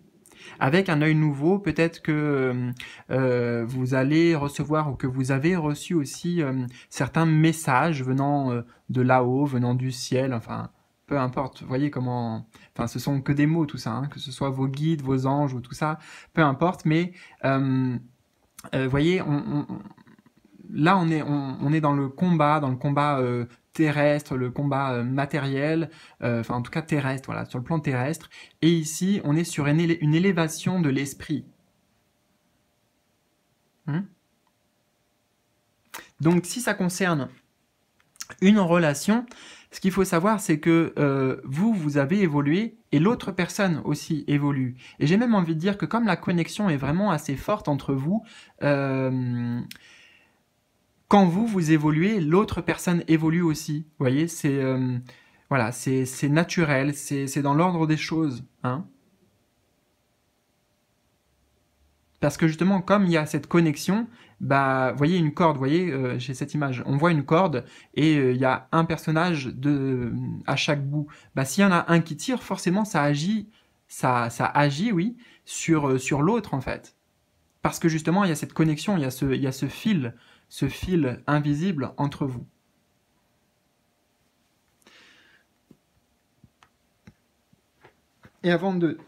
Avec un œil nouveau, peut-être que euh, euh, vous allez recevoir ou que vous avez reçu aussi euh, certains messages venant de là-haut, venant du ciel, enfin, peu importe, vous voyez comment... Enfin, ce sont que des mots tout ça, hein, que ce soit vos guides, vos anges ou tout ça, peu importe, mais vous voyez, là on est dans le combat dans le combat terrestre, le combat euh, matériel, euh, enfin en tout cas terrestre, voilà, sur le plan terrestre. Et ici, on est sur une, élévation de l'esprit. Hmm? Donc si ça concerne une relation, ce qu'il faut savoir, c'est que euh, vous, vous avez évolué et l'autre personne aussi évolue. Et j'ai même envie de dire que comme la connexion est vraiment assez forte entre vous, quand vous, vous évoluez, l'autre personne évolue aussi. Vous voyez, c'est euh, voilà, c'est naturel, c'est dans l'ordre des choses. Hein Parce que justement, comme il y a cette connexion, bah, vous voyez une corde, vous voyez, euh, j'ai cette image, on voit une corde et euh, il y a un personnage de, à chaque bout. Bah, s'il y en a un qui tire, forcément, ça agit, ça, ça agit, oui, sur, sur l'autre, en fait. Parce que justement, il y a cette connexion, il y a ce, il y a ce fil ce fil invisible entre vous. Et avant de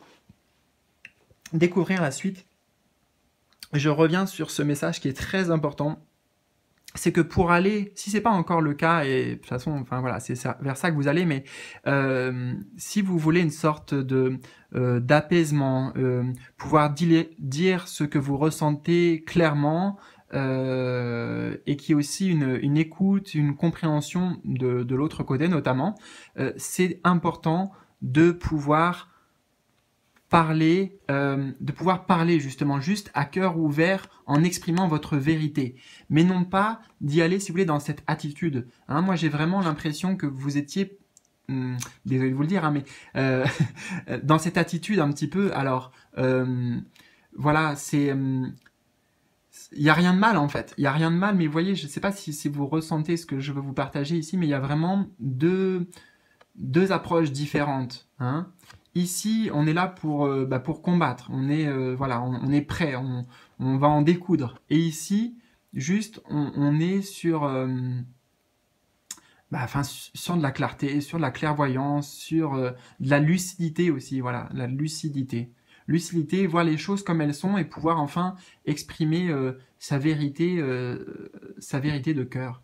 découvrir la suite, je reviens sur ce message qui est très important. C'est que pour aller, si ce n'est pas encore le cas, et de toute façon, enfin voilà, c'est vers ça que vous allez, mais euh, si vous voulez une sorte de euh, d'apaisement, euh, pouvoir dire ce que vous ressentez clairement, euh, et qui est aussi une, écoute, une compréhension de, l'autre côté notamment, euh, c'est important de pouvoir parler, euh, de pouvoir parler justement juste à cœur ouvert en exprimant votre vérité, mais non pas d'y aller, si vous voulez, dans cette attitude. Hein, moi, j'ai vraiment l'impression que vous étiez hum, désolé de vous le dire, hein, mais dans cette attitude un petit peu, alors voilà, c'est hum, il n'y a rien de mal en fait. Il y a rien de mal, mais voyez, je ne sais pas si, vous ressentez ce que je veux vous partager ici, mais il y a vraiment deux, approches différentes. Hein. Ici, on est là pour, euh, bah, combattre, on est, euh, voilà, on, est prêt, on, va en découdre. Et ici, juste, on, est sur, euh, bah, enfin, sur de la clarté, sur de la clairvoyance, sur de la lucidité aussi, voilà, la lucidité lucidité, voir les choses comme elles sont et pouvoir enfin exprimer euh, sa vérité, euh, sa vérité de cœur.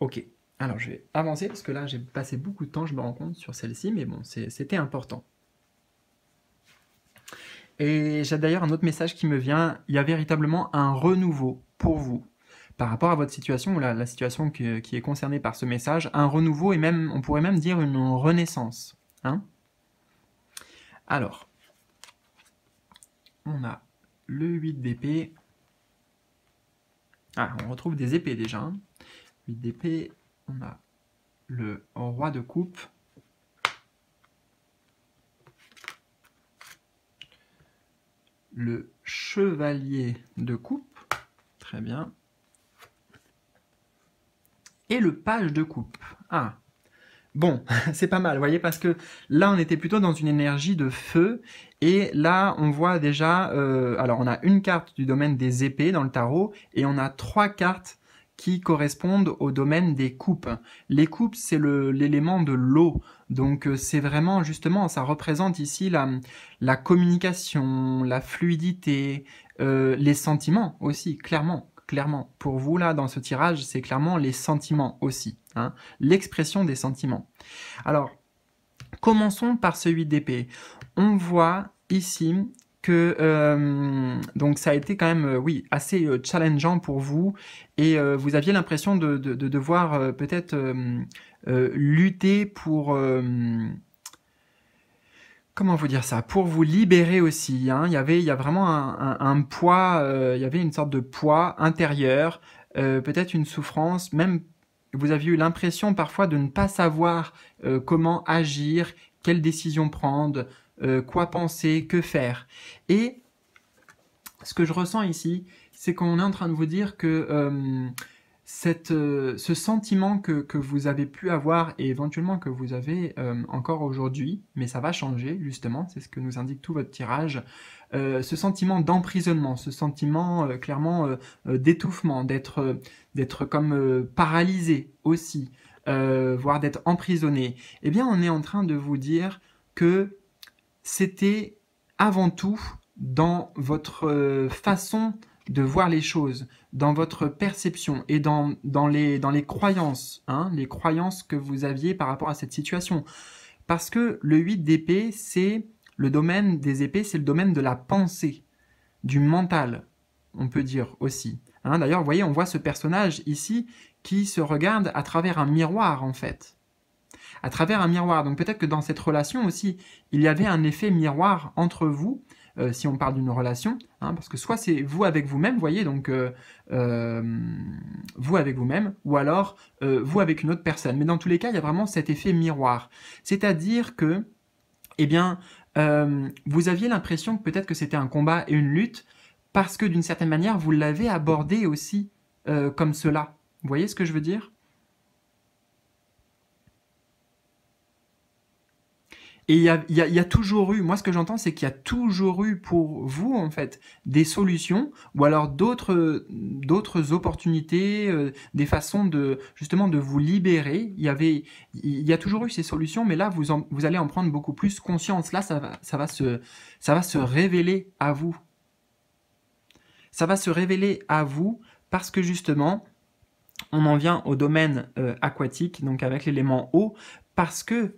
Ok, alors je vais avancer parce que là j'ai passé beaucoup de temps, je me rends compte, sur celle-ci, mais bon, c'était important. Et j'ai d'ailleurs un autre message qui me vient, il y a véritablement un renouveau pour vous par rapport à votre situation ou la, situation qui est concernée par ce message, un renouveau et même, on pourrait même dire une renaissance. Hein alors, on a le 8 d'épée. Ah, on retrouve des épées déjà. 8 hein. d'épée, on a le roi de coupe. Le chevalier de coupe. Très bien. Et le page de coupe. Ah, Bon, c'est pas mal, vous voyez, parce que là, on était plutôt dans une énergie de feu, et là, on voit déjà, euh, alors on a une carte du domaine des épées dans le tarot, et on a trois cartes qui correspondent au domaine des coupes. Les coupes, c'est l'élément de l'eau. Donc euh, c'est vraiment justement, ça représente ici la, communication, la fluidité, euh, les sentiments aussi, clairement, clairement. Pour vous, là, dans ce tirage, c'est clairement les sentiments aussi. Hein, l'expression des sentiments. Alors, commençons par celui d'épée. On voit ici que euh, donc ça a été quand même euh, oui assez euh, challengeant pour vous et vous aviez l'impression de, devoir peut-être lutter pour comment vous dire ça pour vous libérer aussi hein. il y avait il y a vraiment un, un poids il y avait une sorte de poids intérieur peut-être une souffrance même vous aviez eu l'impression parfois de ne pas savoir euh, comment agir, quelle décision prendre, euh, quoi penser, que faire. Et ce que je ressens ici, c'est qu'on est en train de vous dire que euh, cette, ce sentiment que, que, vous avez pu avoir et éventuellement que vous avez encore aujourd'hui, mais ça va changer justement, c'est ce que nous indique tout votre tirage, euh, ce sentiment d'emprisonnement, ce sentiment euh, clairement euh, d'étouffement, d'être d'être comme paralysé aussi, voire d'être emprisonné, eh bien on est en train de vous dire que c'était avant tout dans votre façon de voir les choses, dans votre perception et dans, dans, les, dans les croyances, hein, les croyances que vous aviez par rapport à cette situation. Parce que le 8 d'épée, c'est le domaine des épées, c'est le domaine de la pensée, du mental, on peut dire aussi. Hein. D'ailleurs, vous voyez, on voit ce personnage ici qui se regarde à travers un miroir, en fait. À travers un miroir. Donc peut-être que dans cette relation aussi, il y avait un effet miroir entre vous, euh, si on parle d'une relation, hein, parce que soit c'est vous avec vous-même, voyez, donc euh, euh, vous avec vous-même, ou alors vous avec une autre personne. Mais dans tous les cas, il y a vraiment cet effet miroir. C'est-à-dire que, eh bien, euh, vous aviez l'impression que peut-être que c'était un combat et une lutte, parce que d'une certaine manière, vous l'avez abordé aussi euh, comme cela. Vous voyez ce que je veux dire Et il y a, toujours eu, moi ce que j'entends, c'est qu'il y a toujours eu pour vous, en fait, des solutions ou alors d'autres, d'autres opportunités, euh, des façons de, justement, de vous libérer. Il y avait, il y a toujours eu ces solutions, mais là, vous, vous allez en prendre beaucoup plus conscience. Là, ça va, ça va se, ça va se révéler à vous. Ça va se révéler à vous parce que justement, on en vient au domaine euh, aquatique, donc avec l'élément eau, parce que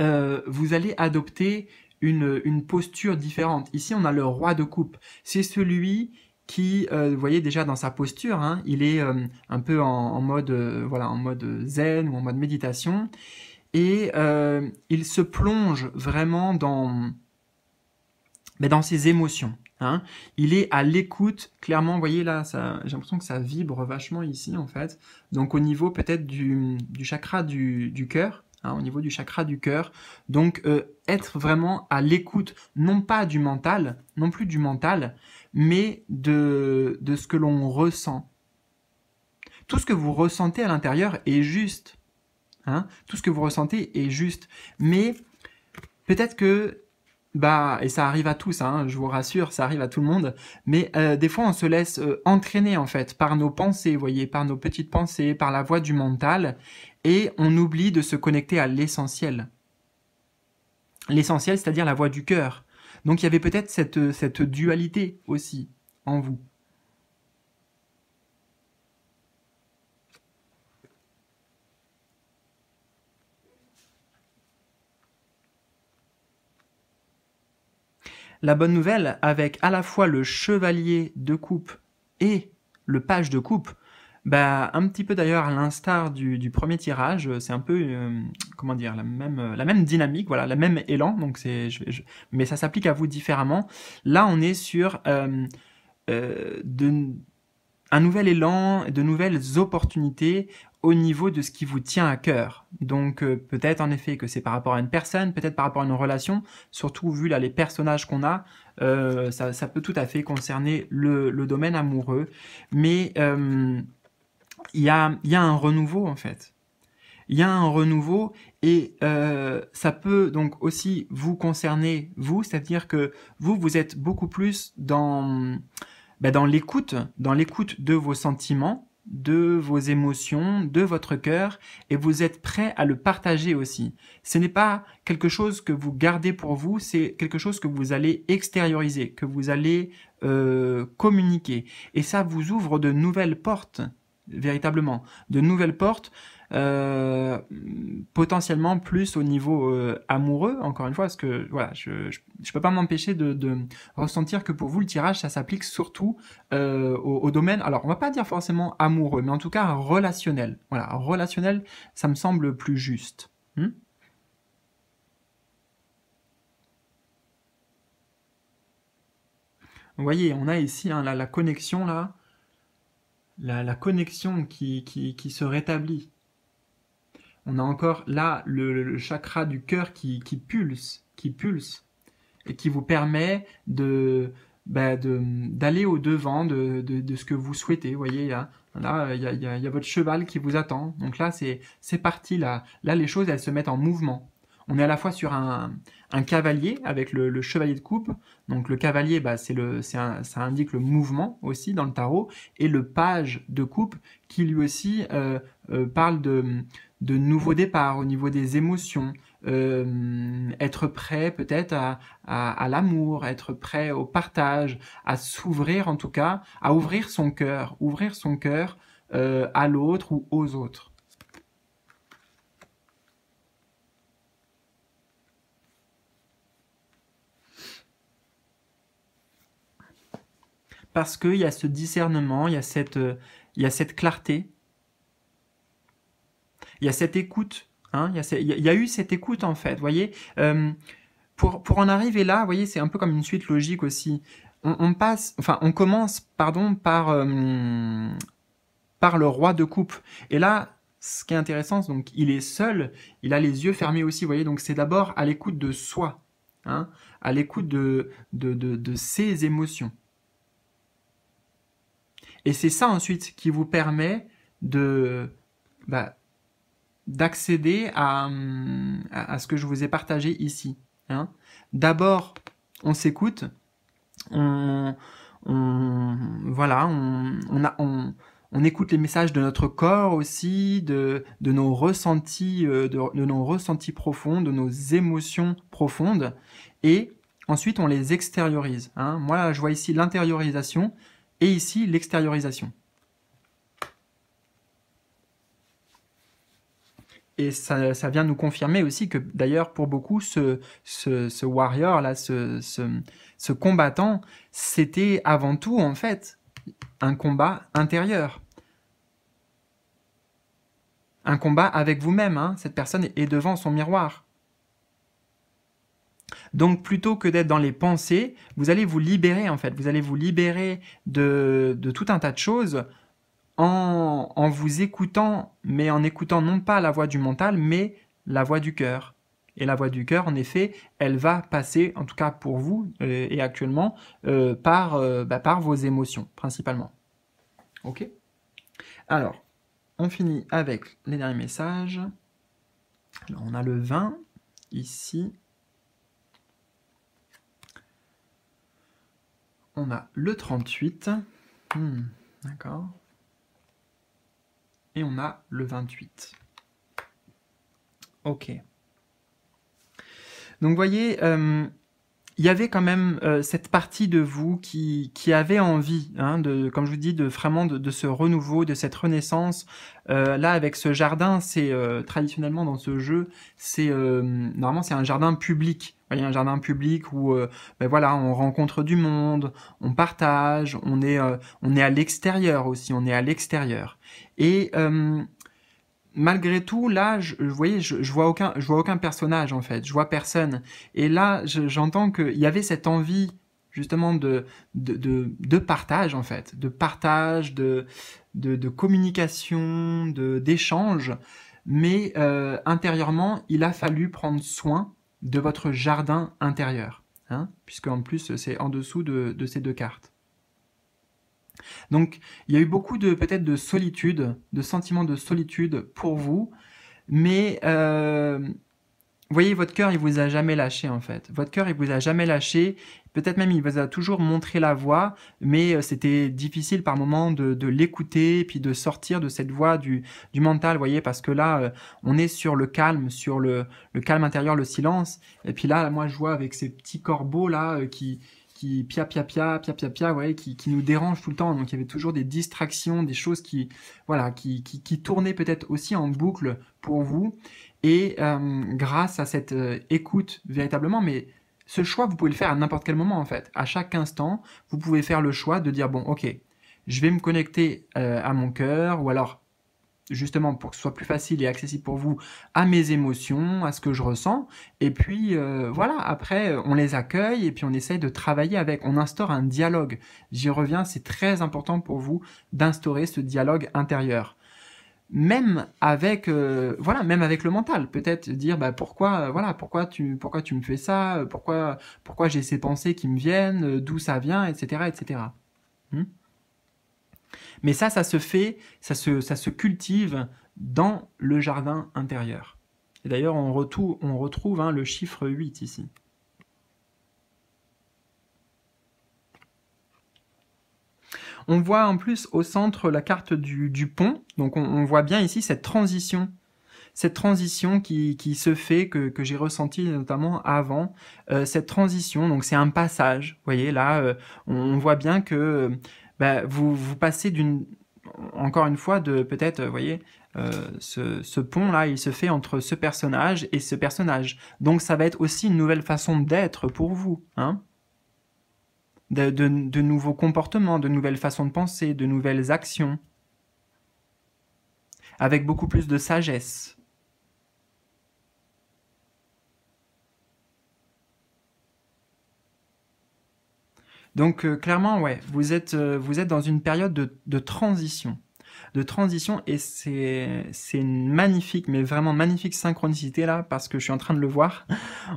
euh, vous allez adopter une, posture différente. Ici, on a le roi de coupe. C'est celui qui, euh, vous voyez déjà dans sa posture, hein, il est euh, un peu en, mode, euh, voilà, en mode zen ou en mode méditation, et il se plonge vraiment dans, mais ben, dans ses émotions. Hein. Il est à l'écoute, clairement, vous voyez là, j'ai l'impression que ça vibre vachement ici en fait. Donc au niveau peut-être du, chakra du, du cœur, Hein, au niveau du chakra du cœur. Donc euh, être vraiment à l'écoute, non pas du mental, non plus du mental, mais de, de ce que l'on ressent. Tout ce que vous ressentez à l'intérieur est juste. Hein. tout ce que vous ressentez est juste. Mais peut-être que bah, et ça arrive à tous, hein, je vous rassure, ça arrive à tout le monde. Mais euh, des fois, on se laisse euh, entraîner en fait par nos pensées, voyez, par nos petites pensées, par la voix du mental, et on oublie de se connecter à l'essentiel. L'essentiel, c'est-à-dire la voix du cœur. Donc il y avait peut-être cette, cette dualité aussi en vous. La bonne nouvelle, avec à la fois le chevalier de coupe et le page de coupe, bah, un petit peu d'ailleurs à l'instar du, premier tirage, euh, c'est un peu euh, comment dire la même euh, la même dynamique, voilà, la même élan. Donc c'est, mais ça s'applique à vous différemment. Là, on est sur de, un nouvel élan, de nouvelles opportunités au niveau de ce qui vous tient à cœur. Donc peut-être en effet que c'est par rapport à une personne, peut-être par rapport à une relation, surtout vu là les personnages qu'on a, ça, peut tout à fait concerner le, domaine amoureux. Mais il y a, un renouveau en fait. Il y a un renouveau et euh, ça peut donc aussi vous concerner vous, c'est-à-dire que vous vous êtes beaucoup plus ben, dans l'écoute, dans l'écoute de vos sentiments, de vos émotions, de votre cœur, et vous êtes prêt à le partager aussi. Ce n'est pas quelque chose que vous gardez pour vous, c'est quelque chose que vous allez extérioriser, que vous allez euh, communiquer. Et ça vous ouvre de nouvelles portes véritablement. De nouvelles portes, euh, potentiellement plus au niveau euh, amoureux, encore une fois, parce que voilà, je, ne peux pas m'empêcher de, ressentir que pour vous, le tirage, ça s'applique surtout euh, au, domaine, alors on va pas dire forcément amoureux, mais en tout cas relationnel. Voilà, relationnel, ça me semble plus juste. Hmm vous voyez, on a ici hein, la, la connexion là, la, connexion qui, qui, se rétablit. On a encore là le, chakra du cœur qui, qui, pulse, qui pulse, et qui vous permet de bah d'aller au devant de, de, ce que vous souhaitez. Vous voyez il y a, y a, votre cheval qui vous attend. Donc là c'est parti là. Là les choses elles se mettent en mouvement on est à la fois sur un, cavalier avec le, chevalier de coupe. Donc le cavalier, bah, c'est le, un, ça indique le mouvement aussi dans le tarot, et le page de coupe qui lui aussi euh, euh, parle de, de nouveaux départs au niveau des émotions, euh, être prêt peut-être à, à, à l'amour, être prêt au partage, à s'ouvrir en tout cas, à ouvrir son cœur, ouvrir son cœur à l'autre ou aux autres. parce qu'il y a ce discernement, il y a cette, il euh, y a cette clarté, il y a cette écoute, il, hein, y a eu cette écoute en fait, voyez euh, pour, en arriver là, voyez, c'est un peu comme une suite logique aussi. On, passe, enfin, on commence, pardon, par, euh, par le roi de coupe. Et là, ce qui est intéressant, donc il est seul, il a les yeux fermés aussi, voyez, donc c'est d'abord à l'écoute de soi, hein, à l'écoute de, de ses émotions. Et c'est ça ensuite qui vous permet de bah, d'accéder hum, à, à, ce que je vous ai partagé ici. Hein. D'abord, on s'écoute, on, voilà, on, on, écoute les messages de notre corps aussi, de, nos ressentis, euh, de, nos ressentis profonds, de nos émotions profondes, et ensuite on les extériorise. Hein. Moi, je vois ici l'intériorisation et ici l'extériorisation. Et ça, vient nous confirmer aussi que d'ailleurs pour beaucoup ce, warrior là, ce, combattant, c'était avant tout en fait un combat intérieur. Un combat avec vous-même, hein. cette personne est devant son miroir. Donc plutôt que d'être dans les pensées, vous allez vous libérer en fait, vous allez vous libérer de, tout un tas de choses en, en, vous écoutant, mais en écoutant non pas la voix du mental, mais la voix du cœur. Et la voix du cœur, en effet, elle va passer, en tout cas pour vous euh, et actuellement, euh, euh, bah, par, vos émotions principalement. Ok Alors, on finit avec les derniers messages. on a le 20 ici. on a le 38. Hmm, d'accord. Et on a le 28. Ok. Donc, vous voyez, euh, il y avait quand même euh, cette partie de vous qui, avait envie, hein, de, comme je vous dis, de vraiment de, ce renouveau, de cette renaissance. Euh, là, avec ce jardin, c'est traditionnellement dans ce jeu, c'est normalement c'est un jardin public. Il y a un jardin public où, euh, ben voilà, on rencontre du monde, on partage, on est, euh, on est à l'extérieur aussi, on est à l'extérieur. Et euh, malgré tout, là, je, vous voyez, je, vois aucun, je vois aucun personnage en fait, je vois personne. Et là, j'entends qu'il y avait cette envie justement de de, de, partage en fait, de partage, de, de, de communication, d'échange. Mais intérieurement, il a fallu prendre soin de votre jardin intérieur, hein, puisque en plus c'est en dessous de, ces deux cartes. Donc il y a eu beaucoup de peut-être de solitude, de sentiments de solitude pour vous, mais euh, vous voyez, votre cœur, il vous a jamais lâché en fait. Votre cœur, il vous a jamais lâché. Peut-être même, il vous a toujours montré la voie, mais euh, c'était difficile par moment de, de l'écouter, puis de sortir de cette voie du, du mental, vous voyez, parce que là, euh, on est sur le calme, sur le, le calme intérieur, le silence. Et puis là, moi, je vois avec ces petits corbeaux là euh, qui, qui pia pia pia pia pia pia ouais, qui, qui nous dérange tout le temps donc il y avait toujours des distractions des choses qui voilà qui, qui, qui tournaient peut-être aussi en boucle pour vous et euh, grâce à cette euh, écoute véritablement, mais ce choix, vous pouvez le faire à n'importe quel moment en fait. À chaque instant, vous pouvez faire le choix de dire, bon, ok, je vais me connecter euh, à mon cœur, ou alors, justement, pour que ce soit plus facile et accessible pour vous, à mes émotions, à ce que je ressens. Et puis, voilà, après, on les accueille et puis on essaye de travailler avec, on instaure un dialogue. J'y reviens, c'est très important pour vous d'instaurer ce dialogue intérieur même avec euh, voilà même avec le mental peut-être dire bah pourquoi euh, voilà pourquoi tu pourquoi tu me fais ça euh, pourquoi pourquoi j'ai ces pensées qui me viennent d'où ça vient etc etc hmm? mais ça ça se fait ça se cultive dans le jardin intérieur et d'ailleurs on retrouve on retrouve hein, le chiffre 8 ici On voit en plus au centre la carte du, pont, donc on, voit bien ici cette transition cette transition qui, qui, se fait, que, j'ai ressenti notamment avant, euh, cette transition, donc c'est un passage, vous voyez, là, euh, on, voit bien que euh, bah, vous, vous passez d'une, encore une fois, de peut-être, vous voyez, ce, ce pont-là, il se fait entre ce personnage et ce personnage. Donc ça va être aussi une nouvelle façon d'être pour vous, hein de, nouveaux comportements, de nouvelles façons de penser, de nouvelles actions, avec beaucoup plus de sagesse. Donc euh, clairement, ouais, euh, vous êtes, dans une période de transition de transition et c'est une magnifique, mais vraiment magnifique synchronicité là parce que je suis en train de le voir.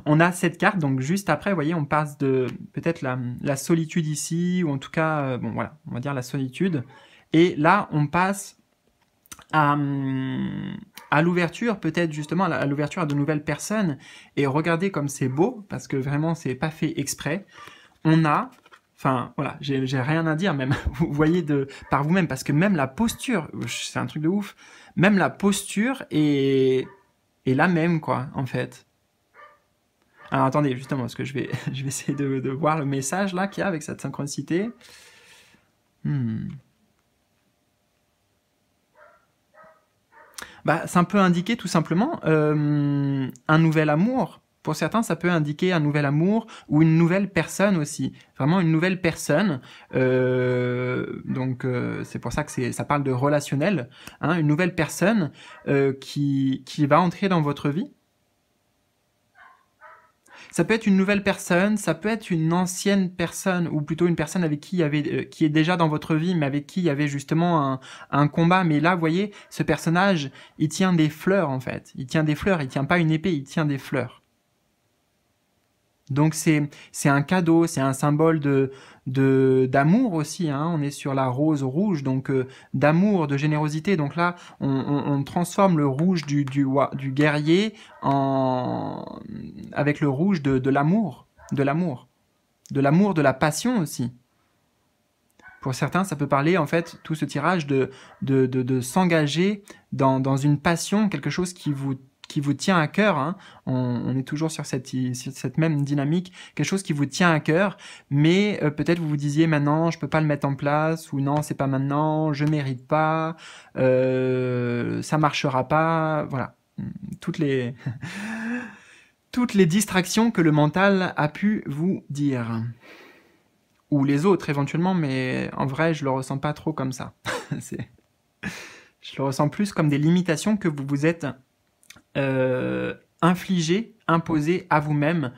On a cette carte, donc juste après, vous voyez, on passe de peut-être la, la, solitude ici, ou en tout cas, euh, bon voilà, on va dire la solitude. Et là, on passe à, à l'ouverture, peut-être justement à l'ouverture à de nouvelles personnes. Et regardez comme c'est beau, parce que vraiment, c'est pas fait exprès. On a Enfin, voilà, j'ai rien à dire, même, vous voyez de, par vous-même, parce que même la posture, c'est un truc de ouf, même la posture est, la même, quoi, en fait. Alors attendez, justement, parce que je vais, je vais essayer de, voir le message là qu'il y a avec cette synchronicité. Hmm. Bah, c'est un peu tout simplement euh, un nouvel amour, pour certains, ça peut indiquer un nouvel amour ou une nouvelle personne aussi. Vraiment une nouvelle personne. Euh, donc euh, c'est pour ça que c'est, ça parle de relationnel. Hein, une nouvelle personne euh, qui, qui va entrer dans votre vie. Ça peut être une nouvelle personne, ça peut être une ancienne personne, ou plutôt une personne avec qui il y avait, euh, qui est déjà dans votre vie, mais avec qui il y avait justement un, un, combat. Mais là, vous voyez, ce personnage, il tient des fleurs en fait. Il tient des fleurs, il tient pas une épée, il tient des fleurs. Donc c'est c'est un cadeau, c'est un symbole de d'amour aussi. Hein. On est sur la rose rouge, donc euh, d'amour, de générosité. Donc là, on, transforme le rouge du, du guerrier en avec le rouge de l'amour, de l'amour, de l'amour, de, la passion aussi. Pour certains, ça peut parler en fait tout ce tirage de de, de, de s'engager dans dans une passion, quelque chose qui vous qui vous tient à cœur. Hein. On, est toujours sur cette, cette même dynamique, quelque chose qui vous tient à cœur, mais euh, peut-être vous vous disiez maintenant, je peux pas le mettre en place, ou non, c'est pas maintenant, je mérite pas, euh, ça marchera pas, voilà, toutes les toutes les distractions que le mental a pu vous dire ou les autres éventuellement, mais en vrai, je le ressens pas trop comme ça. je le ressens plus comme des limitations que vous vous êtes euh, infliger, infligé, imposé à vous-même,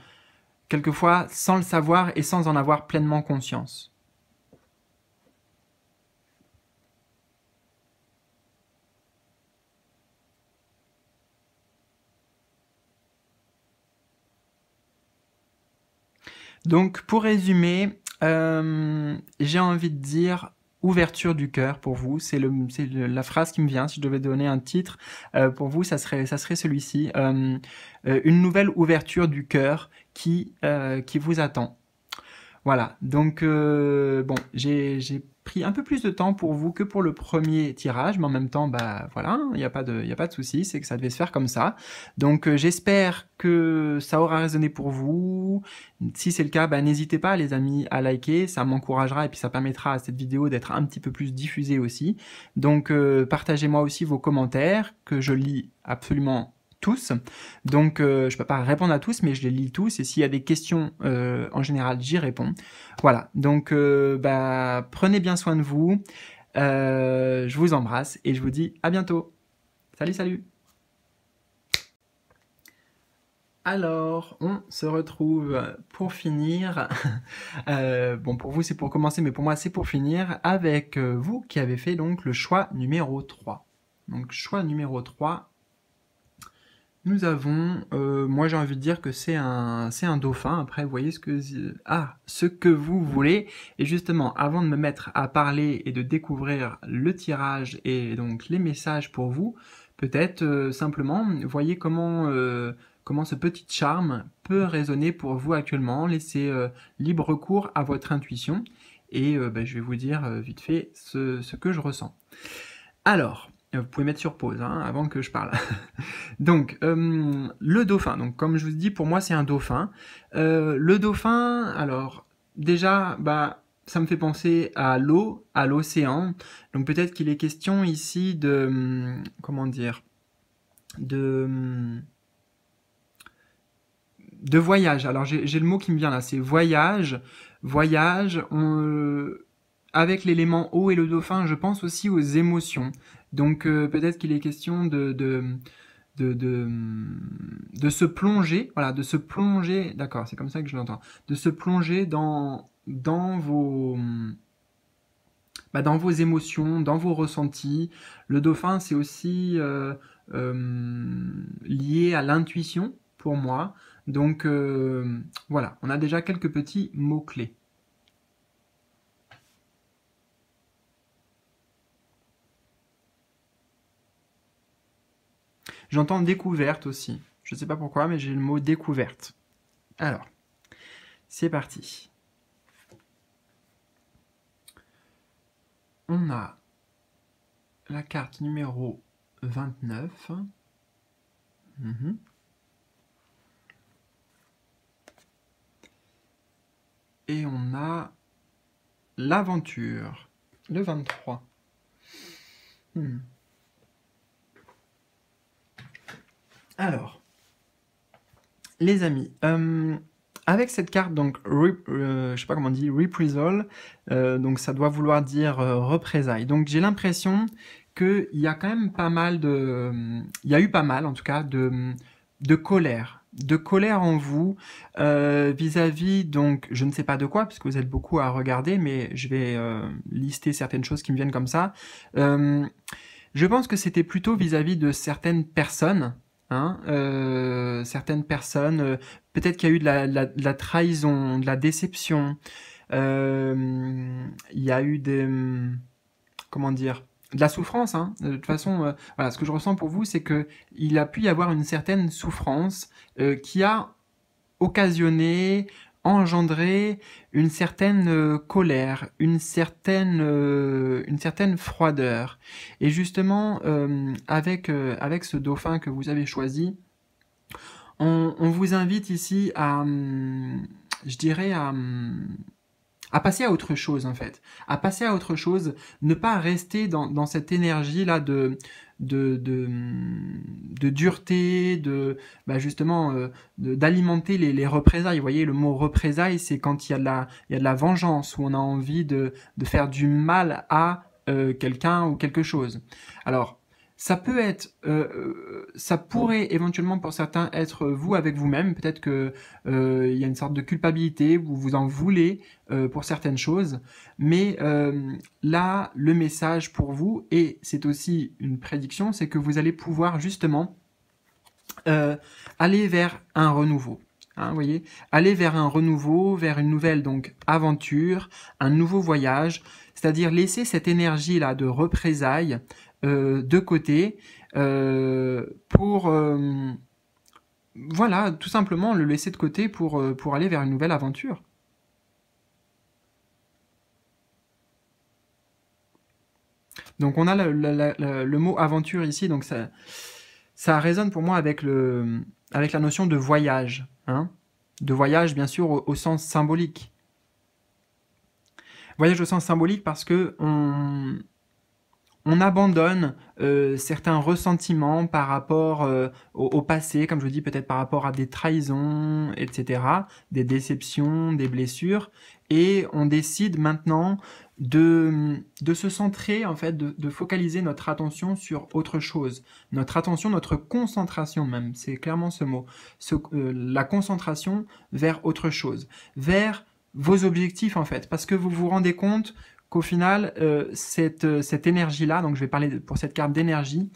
quelquefois sans le savoir et sans en avoir pleinement conscience. Donc pour résumer, euh, j'ai envie de dire ouverture du cœur pour vous. C'est le, la phrase qui me vient. Si je devais donner un titre euh, pour vous, ça serait, ça serait celui-ci. Euh, euh, une nouvelle ouverture du cœur qui, qui vous attend. Voilà. Donc bon, j'ai, j'ai pris un peu plus de temps pour vous que pour le premier tirage, mais en même temps, bah voilà, il n'y a pas de, soucis, a pas de souci, c'est que ça devait se faire comme ça. Donc euh, j'espère que ça aura résonné pour vous. Si c'est le cas, bah, n'hésitez pas les amis à liker, ça m'encouragera et puis ça permettra à cette vidéo d'être un petit peu plus diffusée aussi. Donc euh, partagez-moi aussi vos commentaires que je lis absolument tous. Donc euh, je peux pas répondre à tous, mais je les lis tous. Et s'il y a des questions, euh, en général, j'y réponds. Voilà, donc euh, bah, prenez bien soin de vous. je vous embrasse et je vous dis à bientôt. Salut, salut Alors, on se retrouve pour finir. bon, pour vous, c'est pour commencer, mais pour moi, c'est pour finir avec vous qui avez fait donc le choix numéro 3. Donc, choix numéro 3, nous avons, euh, moi j'ai envie de dire que c'est un, c'est un dauphin. Après, voyez ce que, ah, ce que vous voulez. Et justement, avant de me mettre à parler et de découvrir le tirage et donc les messages pour vous, peut-être euh, simplement, voyez comment, euh, comment ce petit charme peut résonner pour vous actuellement. Laissez libre cours à votre intuition et ben, je vais vous dire vite fait ce que je ressens. Alors, euh, vous pouvez mettre sur pause hein, avant que je parle. donc, euh, le dauphin. Donc, comme je vous dis, pour moi, c'est un dauphin. Euh, le dauphin, alors, déjà, bah, ça me fait penser à l'eau, à l'océan. Donc, peut-être qu'il est question ici de. Hum, comment dire De. Hum, de voyage. Alors, j'ai le mot qui me vient là, c'est voyage. Voyage. avec l'élément eau et le dauphin, je pense aussi aux émotions. Donc euh, peut-être qu'il est question de de, se plonger, voilà, de se plonger, d'accord, c'est comme ça que je l'entends, de se plonger dans, dans vos... Bah, dans vos émotions, dans vos ressentis. Le dauphin, c'est aussi euh, euh, lié à l'intuition pour moi. Donc voilà, on a déjà quelques petits mots-clés. J'entends découverte aussi. Je ne sais pas pourquoi, mais j'ai le mot découverte. Alors, c'est parti. On a la carte numéro 29. Mhm. Et on a l'aventure, le 23. Hum... Alors, les amis, euh, avec cette carte, donc, ne euh, sais pas comment on dit, reprisal, euh, donc ça doit vouloir dire représailles. Donc j'ai l'impression qu'il y a quand même pas mal de... Il y a eu pas mal, en tout cas, de, colère de colère en vous vis-à-vis, donc je ne sais pas de quoi, puisque vous êtes beaucoup à regarder, mais je vais lister certaines choses qui me viennent comme ça. je pense que c'était plutôt vis à -vis de certaines personnes Hein, euh, certaines personnes, euh, peut-être qu'il y a eu de la, trahison, de la déception. Euh, il y a eu des, hum, comment dire, de la souffrance. Hein. De toute façon, ce que je ressens pour vous, c'est que il a pu y avoir une certaine souffrance qui a occasionné engendrer une certaine euh, colère, une certaine, euh, une certaine froideur. Et justement, euh, avec, avec ce dauphin que vous avez choisi, on, vous invite ici à, hum, je dirais, hum, à, passer à autre chose en fait, à passer à autre chose, ne pas rester dans, dans cette énergie là de de, de, dureté, de bah, justement euh, d'alimenter les, représailles. Vous voyez, le mot représailles, c'est quand il y, a de la, il y de la vengeance, où on a envie de, faire du mal à euh, quelqu'un ou quelque chose. Alors, ça peut être, euh, euh, ça pourrait éventuellement pour certains être vous avec vous-même. Peut-être que euh, il y a une sorte de culpabilité, vous vous en voulez pour certaines choses. Mais là, le message pour vous et c'est aussi une prédiction, c'est que vous allez pouvoir justement aller vers un renouveau. Hein, vous voyez, aller vers un renouveau, vers une nouvelle donc aventure, un nouveau voyage, c'est-à-dire laisser cette énergie là de représailles euh, de côté euh, pour euh, voilà, tout simplement le laisser de côté pour, pour aller vers une nouvelle aventure. Donc on a le mot aventure ici, donc ça, ça résonne pour moi avec, le, avec la notion de voyage. Hein de voyage, bien sûr, au, au, sens symbolique. Voyage au sens symbolique parce que on, on abandonne euh, certains ressentiments par rapport euh, au, passé, comme je vous dis, peut-être par rapport à des trahisons, etc., des déceptions, des blessures, et on décide maintenant de, se centrer, en fait, de, focaliser notre attention sur autre chose. Notre attention, notre concentration même, c'est clairement ce mot, euh, la concentration vers autre chose, vers vos objectifs en fait, parce que vous vous rendez compte qu'au final, euh, cette, euh, cette énergie-là, donc je vais parler pour cette carte d'énergie,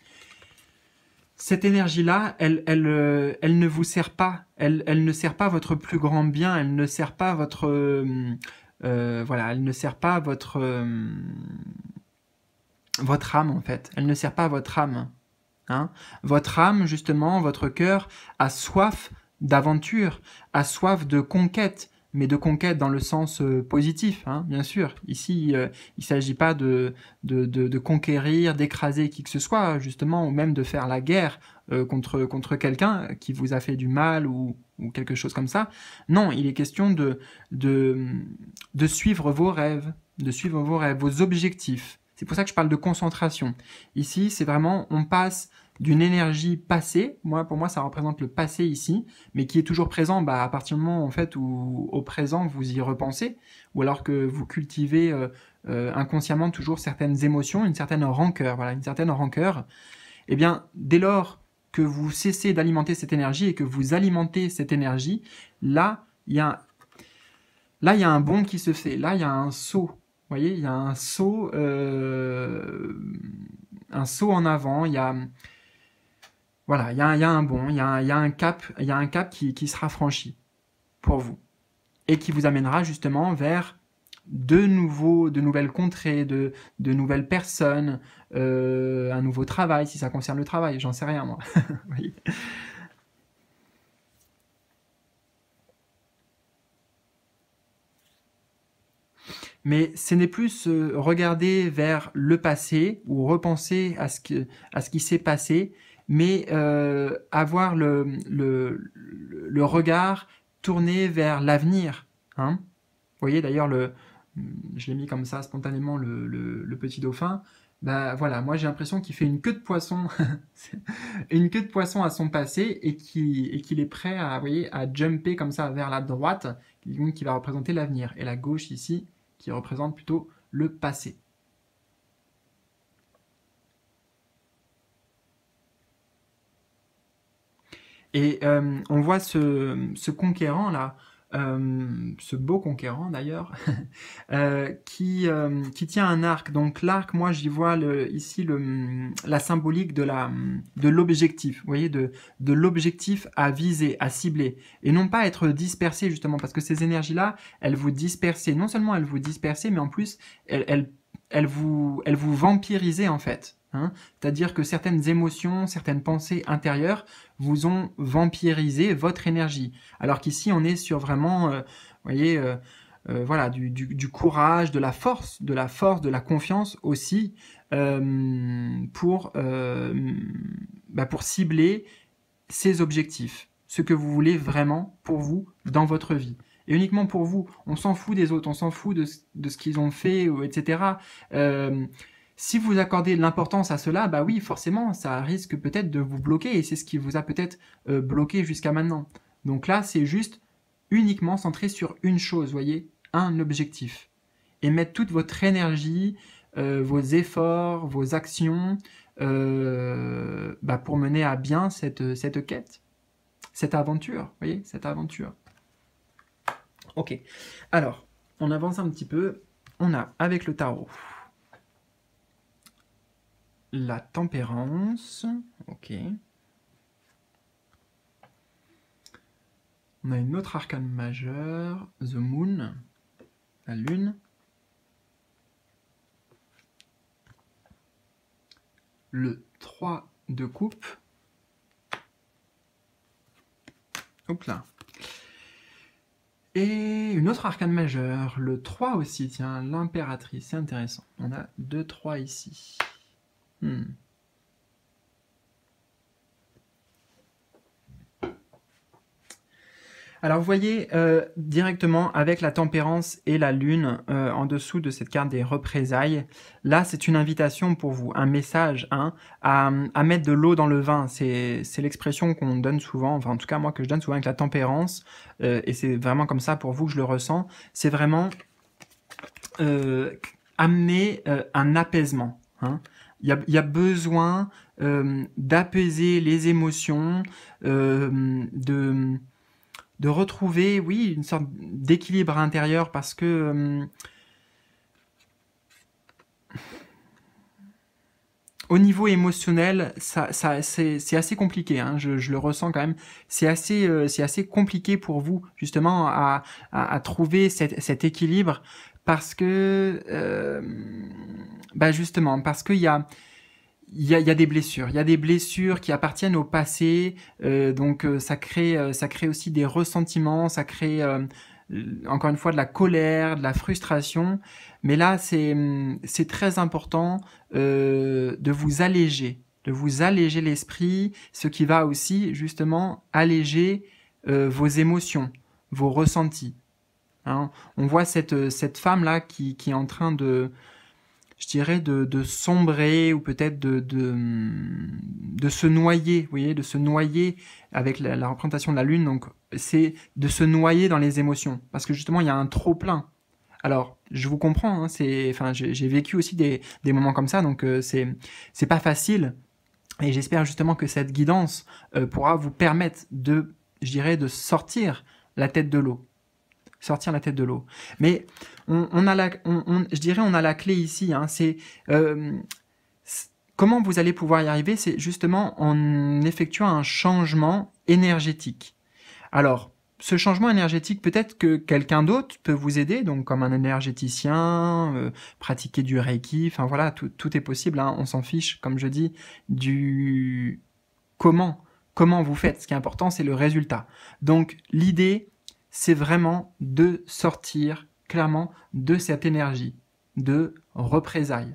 cette énergie-là, elle, elle, euh, elle ne vous sert pas, elle, ne sert pas votre plus grand bien, elle ne sert pas votre... voilà, elle ne sert pas votre... votre âme, en fait. Elle ne sert pas votre âme. Hein votre âme, justement, votre cœur, a soif d'aventure, a soif de conquête, mais de conquête dans le sens euh, positif, hein, bien sûr. Ici, euh, il ne s'agit pas de, de, conquérir, d'écraser qui que ce soit, justement, ou même de faire la guerre euh, contre, contre quelqu'un qui vous a fait du mal ou, quelque chose comme ça. Non, il est question de, de, de suivre vos rêves, de suivre vos rêves, vos objectifs. C'est pour ça que je parle de concentration. Ici, c'est vraiment, on passe d'une énergie passée. Moi, pour moi, ça représente le passé ici, mais qui est toujours présent bah, à partir du moment en fait où au présent vous y repensez, ou alors que vous cultivez euh, euh, inconsciemment toujours certaines émotions, une certaine rancœur, voilà, une certaine rancœur. et eh bien, dès lors que vous cessez d'alimenter cette énergie et que vous alimentez cette énergie, là, il y a là il y a un bond qui se fait, là il y a un saut. Vous voyez, il y a un saut, euh, un saut en avant. Il y a voilà, il y, a un bon, il y, a un cap, y a un cap qui, sera franchi pour vous et qui vous amènera justement vers de nouveaux, de nouvelles contrées, de, nouvelles personnes, euh, un nouveau travail, si ça concerne le travail, j'en sais rien moi. Mais ce n'est plus regarder vers le passé ou repenser à ce qui s'est passé, mais euh, avoir le, regard tourné vers l'avenir. Hein Vous voyez d'ailleurs, le, je l'ai mis comme ça spontanément, le, petit dauphin. Bah, voilà, moi j'ai l'impression qu'il fait une queue de poisson, une queue de poisson à son passé et qu'il est prêt à, à jumper comme ça vers la droite, qui va représenter l'avenir, et la gauche ici qui représente plutôt le passé. Et euh, on voit ce, conquérant là, euh, ce beau conquérant d'ailleurs, euh, qui, qui tient un arc. Donc l'arc, moi j'y vois ici le, la symbolique de de l'objectif, vous voyez, de, de l'objectif à viser, à cibler, et non pas être dispersé justement, parce que ces énergies-là, elles vous dispersent. Non seulement elles vous dispersent, mais en plus elles, elles, vous, elles vous en fait. Hein. C'est-à-dire que certaines émotions, certaines pensées intérieures vous ont vampirisé votre énergie. Alors qu'ici, on est sur vraiment, euh, voyez, euh, euh, voilà, du, courage, de la force, de la force, de la confiance aussi pour, bah, pour cibler ces objectifs, ce que vous voulez vraiment pour vous dans votre vie et uniquement pour vous. On s'en fout des autres, on s'en fout de, ce qu'ils ont fait, etc. Euh, si vous accordez l'importance à cela, bah oui, forcément, ça risque peut-être de vous bloquer et c'est ce qui vous a peut-être euh, bloqué jusqu'à maintenant. Donc là, c'est juste uniquement centré sur une chose, voyez, un objectif. Et mettre toute votre énergie, euh, vos efforts, vos actions euh, bah, pour mener à bien cette, cette quête, cette aventure, voyez, cette aventure. Ok, alors, on avance un petit peu. On a avec le tarot la tempérance. Ok. On a une autre arcane majeure, The Moon, la lune. Le 3 de coupe. Hop là. Et une autre arcane majeure, le 3 aussi, tiens, l'impératrice, c'est intéressant. On a deux 3 ici. Hmm. Alors vous voyez euh, directement avec la tempérance et la lune euh, en dessous de cette carte des représailles, là c'est une invitation pour vous, un message hein, à, mettre de l'eau dans le vin. C'est l'expression qu'on donne souvent, enfin en tout cas moi que je donne souvent avec la tempérance, euh, et c'est vraiment comme ça pour vous que je le ressens, c'est vraiment amener un apaisement. Hein. Il y a, besoin euh, d'apaiser les émotions, euh, de, de retrouver, oui, une sorte d'équilibre intérieur parce que... Euh, au niveau émotionnel, ça, ça c'est assez compliqué, hein. je, le ressens quand même. C'est assez, c'est assez compliqué pour vous, justement, à, à, trouver cet équilibre parce que, euh, bah, justement, parce qu'il y a, il y, a, des blessures. Il y a des blessures qui appartiennent au passé, euh, donc euh, ça crée, ça crée aussi des ressentiments, ça crée encore une fois de la colère, de la frustration. Mais là, c'est c'est très important de vous alléger, de vous alléger l'esprit, ce qui va aussi justement alléger vos émotions, vos ressentis. Hein. On voit cette, euh, cette femme-là qui, est en train de, je dirais, de, sombrer ou peut-être de, mm, de, se noyer, vous voyez, de se noyer avec la, représentation de la Lune. Donc, c'est de se noyer dans les émotions. Parce que justement, il y a un trop-plein. Alors, je vous comprends, hein, c'est, enfin, j'ai vécu aussi des, moments comme ça, donc euh, c'est, pas facile. Et j'espère justement que cette guidance euh, pourra vous permettre de, je dirais, de sortir la tête de l'eau sortir la tête de l'eau. Mais on, a la, je dirais, on a la clé ici. Hein. c'est euh, comment vous allez pouvoir y arriver, c'est justement en effectuant un changement énergétique. Alors, ce changement énergétique, peut-être que quelqu'un d'autre peut vous aider, donc comme un énergéticien, euh, pratiquer du reiki, enfin voilà, tout, tout est possible. Hein. on s'en fiche, comme je dis, du comment comment vous faites. Ce qui est important, c'est le résultat. Donc l'idée, c'est vraiment de sortir clairement de cette énergie de représailles.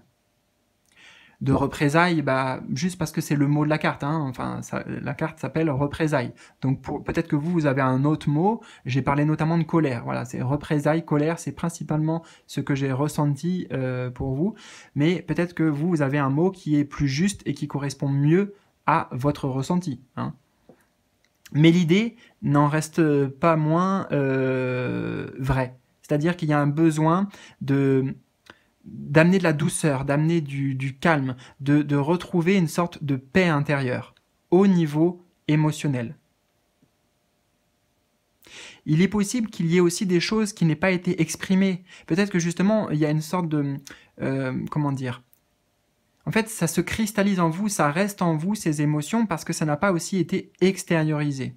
De représailles, bah, juste parce que c'est le mot de la carte. Hein. enfin, la carte s'appelle représailles. Donc peut-être que vous, vous avez un autre mot. J'ai parlé notamment de colère. Voilà, c'est représailles, colère, c'est principalement ce que j'ai ressenti euh, pour vous. Mais peut-être que vous, vous avez un mot qui est plus juste et qui correspond mieux à votre ressenti. Hein. Mais l'idée n'en reste pas moins euh, vraie. C'est-à-dire qu'il y a un besoin de d'amener de la douceur, d'amener du, calme, de, retrouver une sorte de paix intérieure au niveau émotionnel. Il est possible qu'il y ait aussi des choses qui n'aient pas été exprimées. Peut-être que justement, il y a une sorte de... Euh, comment dire en fait, ça se cristallise en vous, ça reste en vous ces émotions parce que ça n'a pas aussi été extériorisé.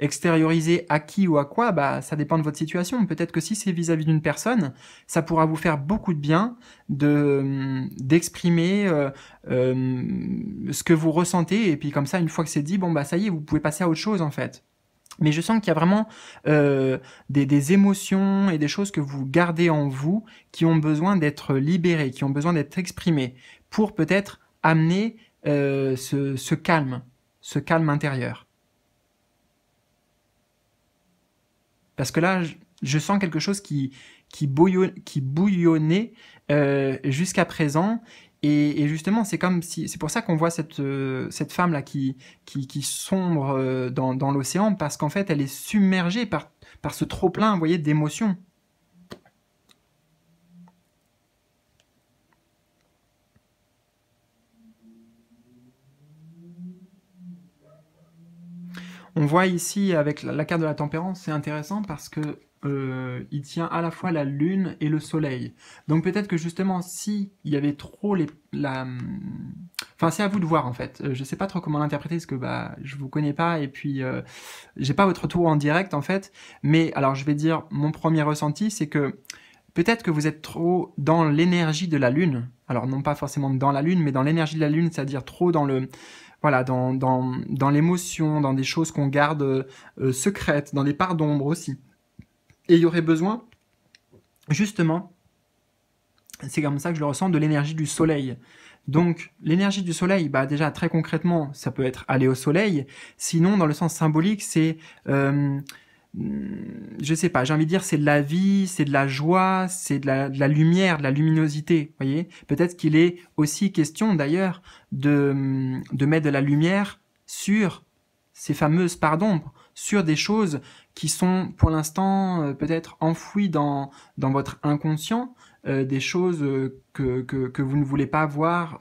Extériorisé à qui ou à quoi, bah, ça dépend de votre situation. Peut-être que si c'est vis-à-vis d'une personne, ça pourra vous faire beaucoup de bien de hum, d'exprimer euh, hum, ce que vous ressentez et puis comme ça, une fois que c'est dit, bon bah ça y est, vous pouvez passer à autre chose en fait. Mais je sens qu'il y a vraiment euh, des, émotions et des choses que vous gardez en vous qui ont besoin d'être libérées, qui ont besoin d'être exprimées pour peut-être amener euh, ce, calme, ce calme intérieur. Parce que là, je, sens quelque chose qui, bouillonnait euh, jusqu'à présent et, justement, c'est comme si, c'est pour ça qu'on voit cette, euh, cette femme-là qui, qui, sombre euh, dans, l'océan, parce qu'en fait, elle est submergée par, par ce trop-plein, vous voyez, d'émotions. On voit ici avec la carte de la tempérance, c'est intéressant parce que euh, il tient à la fois la lune et le soleil. Donc peut-être que justement, si il y avait trop les, la, enfin c'est à vous de voir en fait. Euh, je sais pas trop comment l'interpréter parce que bah je vous connais pas et puis euh, j'ai pas votre tour en direct en fait. Mais alors je vais dire mon premier ressenti, c'est que peut-être que vous êtes trop dans l'énergie de la lune. Alors non pas forcément dans la lune, mais dans l'énergie de la lune, c'est-à-dire trop dans le voilà, dans, dans, dans l'émotion, dans des choses qu'on garde secrètes, dans les parts d'ombre aussi. Et il y aurait besoin, justement, c'est comme ça que je le ressens, de l'énergie du soleil. Donc l'énergie du soleil, bah déjà très concrètement, ça peut être aller au soleil. Sinon, dans le sens symbolique, c'est, je euh, je sais pas, j'ai envie de dire, c'est de la vie, c'est de la joie, c'est de la, lumière, de la luminosité. Voyez, peut-être qu'il est aussi question d'ailleurs de, de mettre de la lumière sur ces fameuses parts d'ombre, sur des choses qui sont pour l'instant euh, peut-être enfouis dans, dans votre inconscient, euh, des choses euh, que, que, que, vous ne voulez pas voir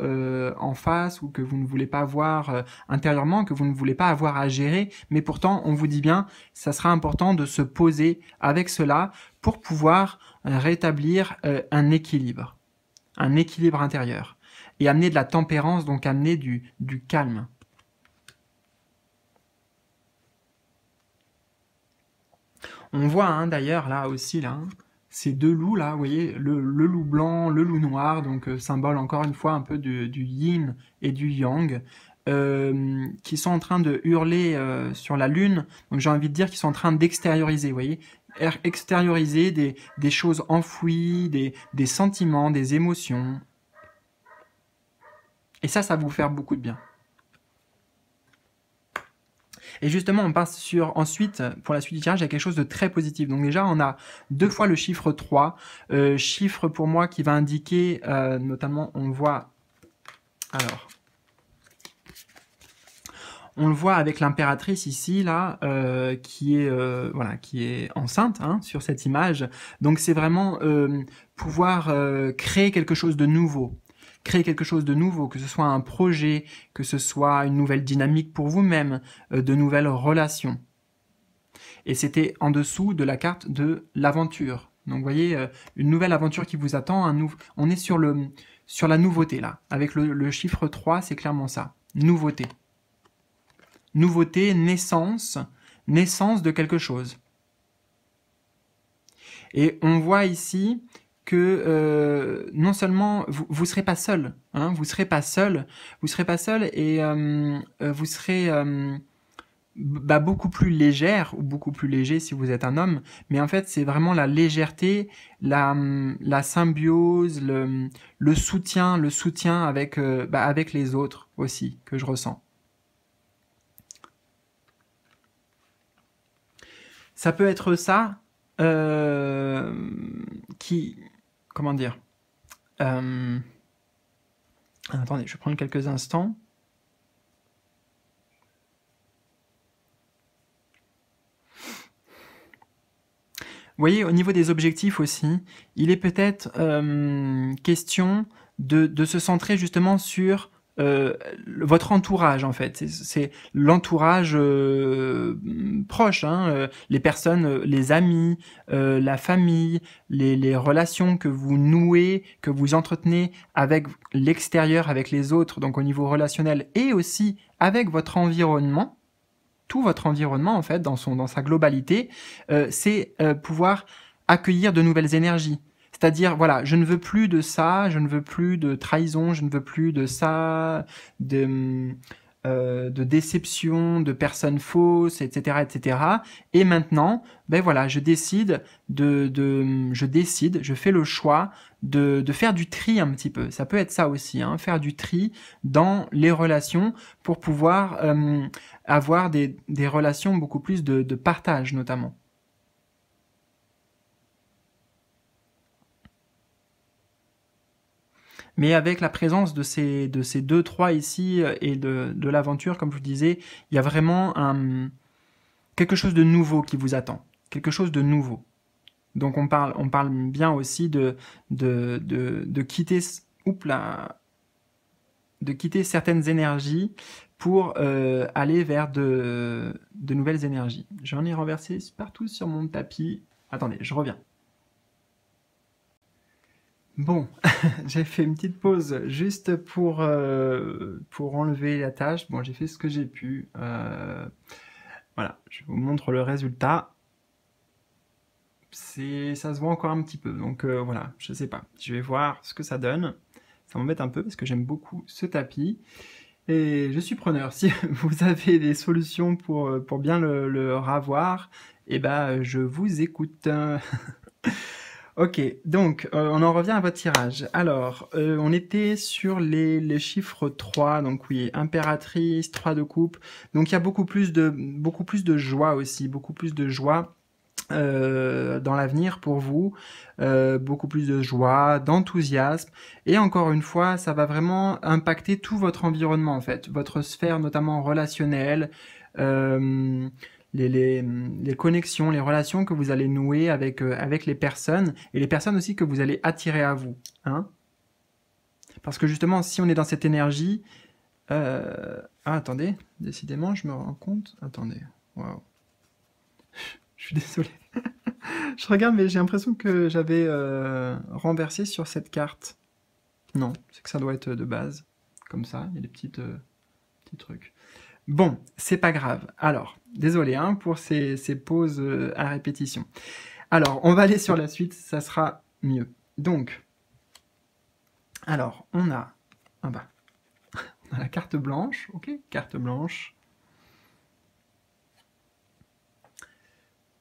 en face ou que vous ne voulez pas voir intérieurement, que vous ne voulez pas avoir à gérer. Mais pourtant, on vous dit bien, ça sera important de se poser avec cela pour pouvoir rétablir un équilibre, un équilibre intérieur et amener de la tempérance, donc amener du, du calme. On voit hein, d'ailleurs là aussi là, ces deux loups là, vous voyez, le, loup blanc, le loup noir, donc euh, symbole encore une fois un peu du, yin et du yang, euh, qui sont en train de hurler euh, sur la lune. Donc j'ai envie de dire qu'ils sont en train d'extérioriser, vous voyez, er, extérioriser des, choses enfouies, des, des sentiments, des émotions. Et ça, ça va vous faire beaucoup de bien. Et justement, on passe sur ensuite, pour la suite du tirage, il y a quelque chose de très positif. Donc déjà, on a deux fois le chiffre 3, euh, chiffre pour moi qui va indiquer, euh, notamment, on voit... Alors, on le voit avec l'impératrice ici, là, euh, qui est voilà, qui est enceinte hein, sur cette image. Donc c'est vraiment pouvoir créer quelque chose de nouveau créer quelque chose de nouveau, que ce soit un projet, que ce soit une nouvelle dynamique pour vous-même, euh, de nouvelles relations. Et c'était en dessous de la carte de l'aventure. Donc vous voyez, euh, une nouvelle aventure qui vous attend, un on est sur, le, sur la nouveauté là. Avec le, le chiffre 3, c'est clairement ça. Nouveauté. Nouveauté, naissance, naissance de quelque chose. Et on voit ici que euh, non seulement vous, vous serez pas seul, hein, vous serez pas seul, vous serez pas seul et euh, euh, vous serez bah, beaucoup plus légère ou beaucoup plus léger si vous êtes un homme. Mais en fait, c'est vraiment la légèreté, la, la symbiose, le, le soutien, le soutien avec bah, avec les autres aussi que je ressens. Ça peut être ça qui comment dire euh, Attendez, je vais prendre quelques instants. Vous voyez, au niveau des objectifs aussi, il est peut-être euh, question de, de, se centrer justement sur euh, votre entourage en fait. C'est l'entourage euh, proche, hein, euh, les personnes, les amis, la famille, les, les, relations que vous nouez, que vous entretenez avec l'extérieur, avec les autres, donc au niveau relationnel et aussi avec votre environnement. Tout votre environnement en fait, dans son dans sa globalité, c'est pouvoir accueillir de nouvelles énergies, c'est-à-dire, voilà, je ne veux plus de ça, je ne veux plus de trahison, je ne veux plus de ça, de, euh, de déception, de personnes fausses, etc., etc. Et maintenant, ben voilà, je décide de, de je décide, je fais le choix de, de, faire du tri un petit peu. Ça peut être ça aussi, hein, faire du tri dans les relations pour pouvoir euh, avoir des, des relations beaucoup plus de, de partage notamment. Mais avec la présence de ces, de ces deux, trois ici euh, et de, l'aventure, comme je vous disais, il y a vraiment quelque chose de nouveau qui vous attend. Quelque chose de nouveau. Donc on parle, on parle bien aussi de, de, quitter, de quitter certaines énergies pour euh, aller vers de, de nouvelles énergies. J'en ai renversé partout sur mon tapis. Attendez, je reviens. Bon, j'ai fait une petite pause juste pour, euh, pour enlever la tâche. Bon, j'ai fait ce que j'ai pu. Euh, voilà, je vous montre le résultat. C'est, ça se voit encore un petit peu, donc euh, voilà, je sais pas. Je vais voir ce que ça donne. Ça m'embête un peu parce que j'aime beaucoup ce tapis. Et je suis preneur. Si vous avez des solutions pour, pour bien le, ravoir, eh ben, je vous écoute. Ok, donc euh, on en revient à votre tirage. Alors, euh, on était sur les, les, chiffres 3, donc oui, impératrice, 3 de coupe. Donc il y a beaucoup plus de, beaucoup plus de joie aussi, beaucoup plus de joie euh, dans l'avenir pour vous, beaucoup plus de joie, d'enthousiasme. Et encore une fois, ça va vraiment impacter tout votre environnement en fait, votre sphère notamment relationnelle. Euh, les, connexions, les relations que vous allez nouer avec, euh, avec les personnes et les personnes aussi que vous allez attirer à vous. Hein Parce que justement, si on est dans cette énergie... Euh, ah, attendez, décidément, je me rends compte. Attendez, waouh. Je suis désolé. je regarde, mais j'ai l'impression que j'avais euh, renversé sur cette carte. Non, c'est que ça doit être de base. Comme ça, il y a des petites, petits trucs. Bon, c'est pas grave. Alors, désolé hein, pour ces, pauses euh, à répétition. Alors, on va aller sur la suite, ça sera mieux. Donc, alors, on a... Ah bah, on la carte blanche, ok, carte blanche.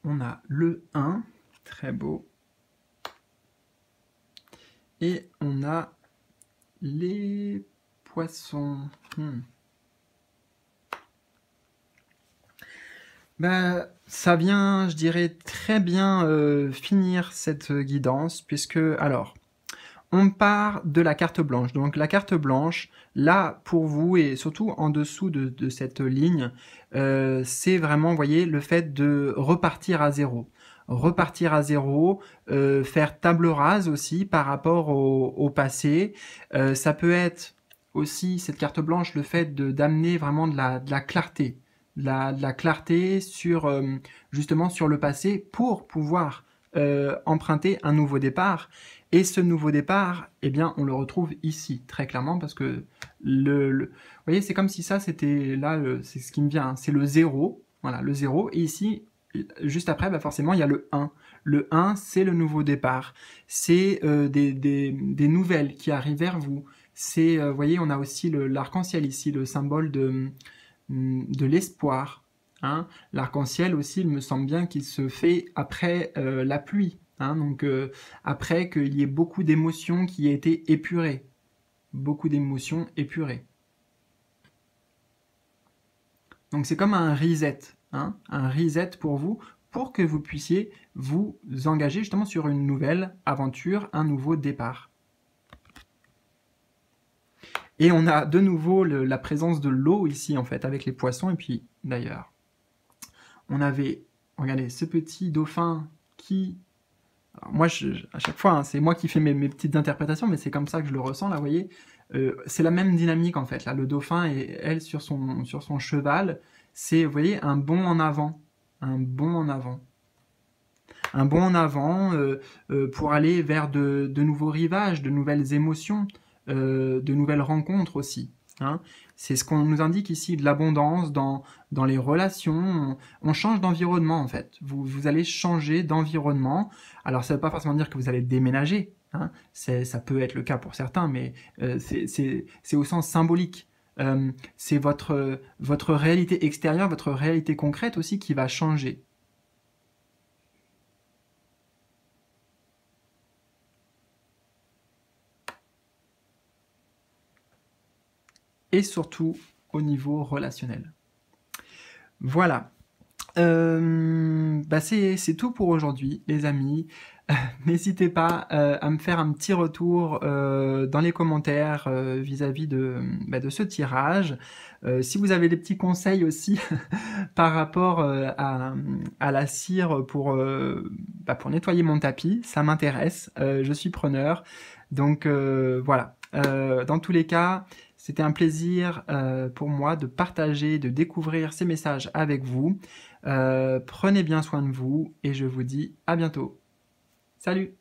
On a le 1, très beau. Et on a les poissons. Hmm. Ben, ça vient, je dirais, très bien euh, finir cette euh, guidance, puisque, alors, on part de la carte blanche. Donc la carte blanche, là, pour vous, et surtout en dessous de, cette ligne, euh, c'est vraiment, vous voyez, le fait de repartir à zéro. Repartir à zéro, faire table rase aussi par rapport au, passé. ça peut être aussi, cette carte blanche, le fait d'amener vraiment de la, de la clarté la, clarté sur euh, justement sur le passé pour pouvoir euh, emprunter un nouveau départ. Et ce nouveau départ, eh bien, on le retrouve ici très clairement parce que le, vous voyez, c'est comme si ça c'était là, c'est ce qui me vient, hein. c'est le zéro, voilà, le zéro, Et ici, juste après, bah forcément, il y a le 1. Le 1, c'est le nouveau départ. C'est euh, des, nouvelles qui arrivent vers vous. C'est, vous voyez, on a aussi l'arc-en-ciel ici, le symbole de Hum, de l'espoir. Hein. L'arc-en-ciel aussi, il me semble bien qu'il se fait après euh, la pluie, hein. donc euh, après qu'il y ait beaucoup d'émotions qui aient été épurées, beaucoup d'émotions épurées. Donc c'est comme un reset, hein. un reset pour vous, pour que vous puissiez vous engager justement sur une nouvelle aventure, un nouveau départ. Et on a de nouveau la présence de l'eau ici, en fait, avec les poissons. Et puis, d'ailleurs, on avait, regardez, ce petit dauphin qui... moi, à chaque fois, hein, c'est moi qui fais mes, petites interprétations, mais c'est comme ça que je le ressens, là, vous voyez. Euh, c'est la même dynamique, en fait, là. Le dauphin et elle sur son, sur son cheval, c'est, vous voyez, un bond en avant. Un bond en avant un bond en avant euh, euh, pour aller vers de, nouveaux rivages, de nouvelles émotions. Euh, de nouvelles rencontres aussi. Hein. C'est ce qu'on nous indique ici, de l'abondance dans, dans les relations. On, change d'environnement en fait. Vous, allez changer d'environnement. Alors ça ne veut pas forcément dire que vous allez déménager. Hein. Ça peut être le cas pour certains, mais euh, c'est au sens symbolique. Euh, c'est votre, votre réalité extérieure, votre réalité concrète aussi qui va changer. et surtout au niveau relationnel. Voilà. Euh, bah, c'est tout pour aujourd'hui, les amis. N'hésitez pas euh, à me faire un petit retour euh, dans les commentaires vis-à-vis bah, de, ce tirage. si vous avez des petits conseils aussi par rapport à, la cire pour, bah, pour nettoyer mon tapis, ça m'intéresse. je suis preneur. Donc voilà. dans tous les cas, c'était un plaisir euh, pour moi de partager, de découvrir ces messages avec vous. Euh, prenez bien soin de vous et je vous dis à bientôt. Salut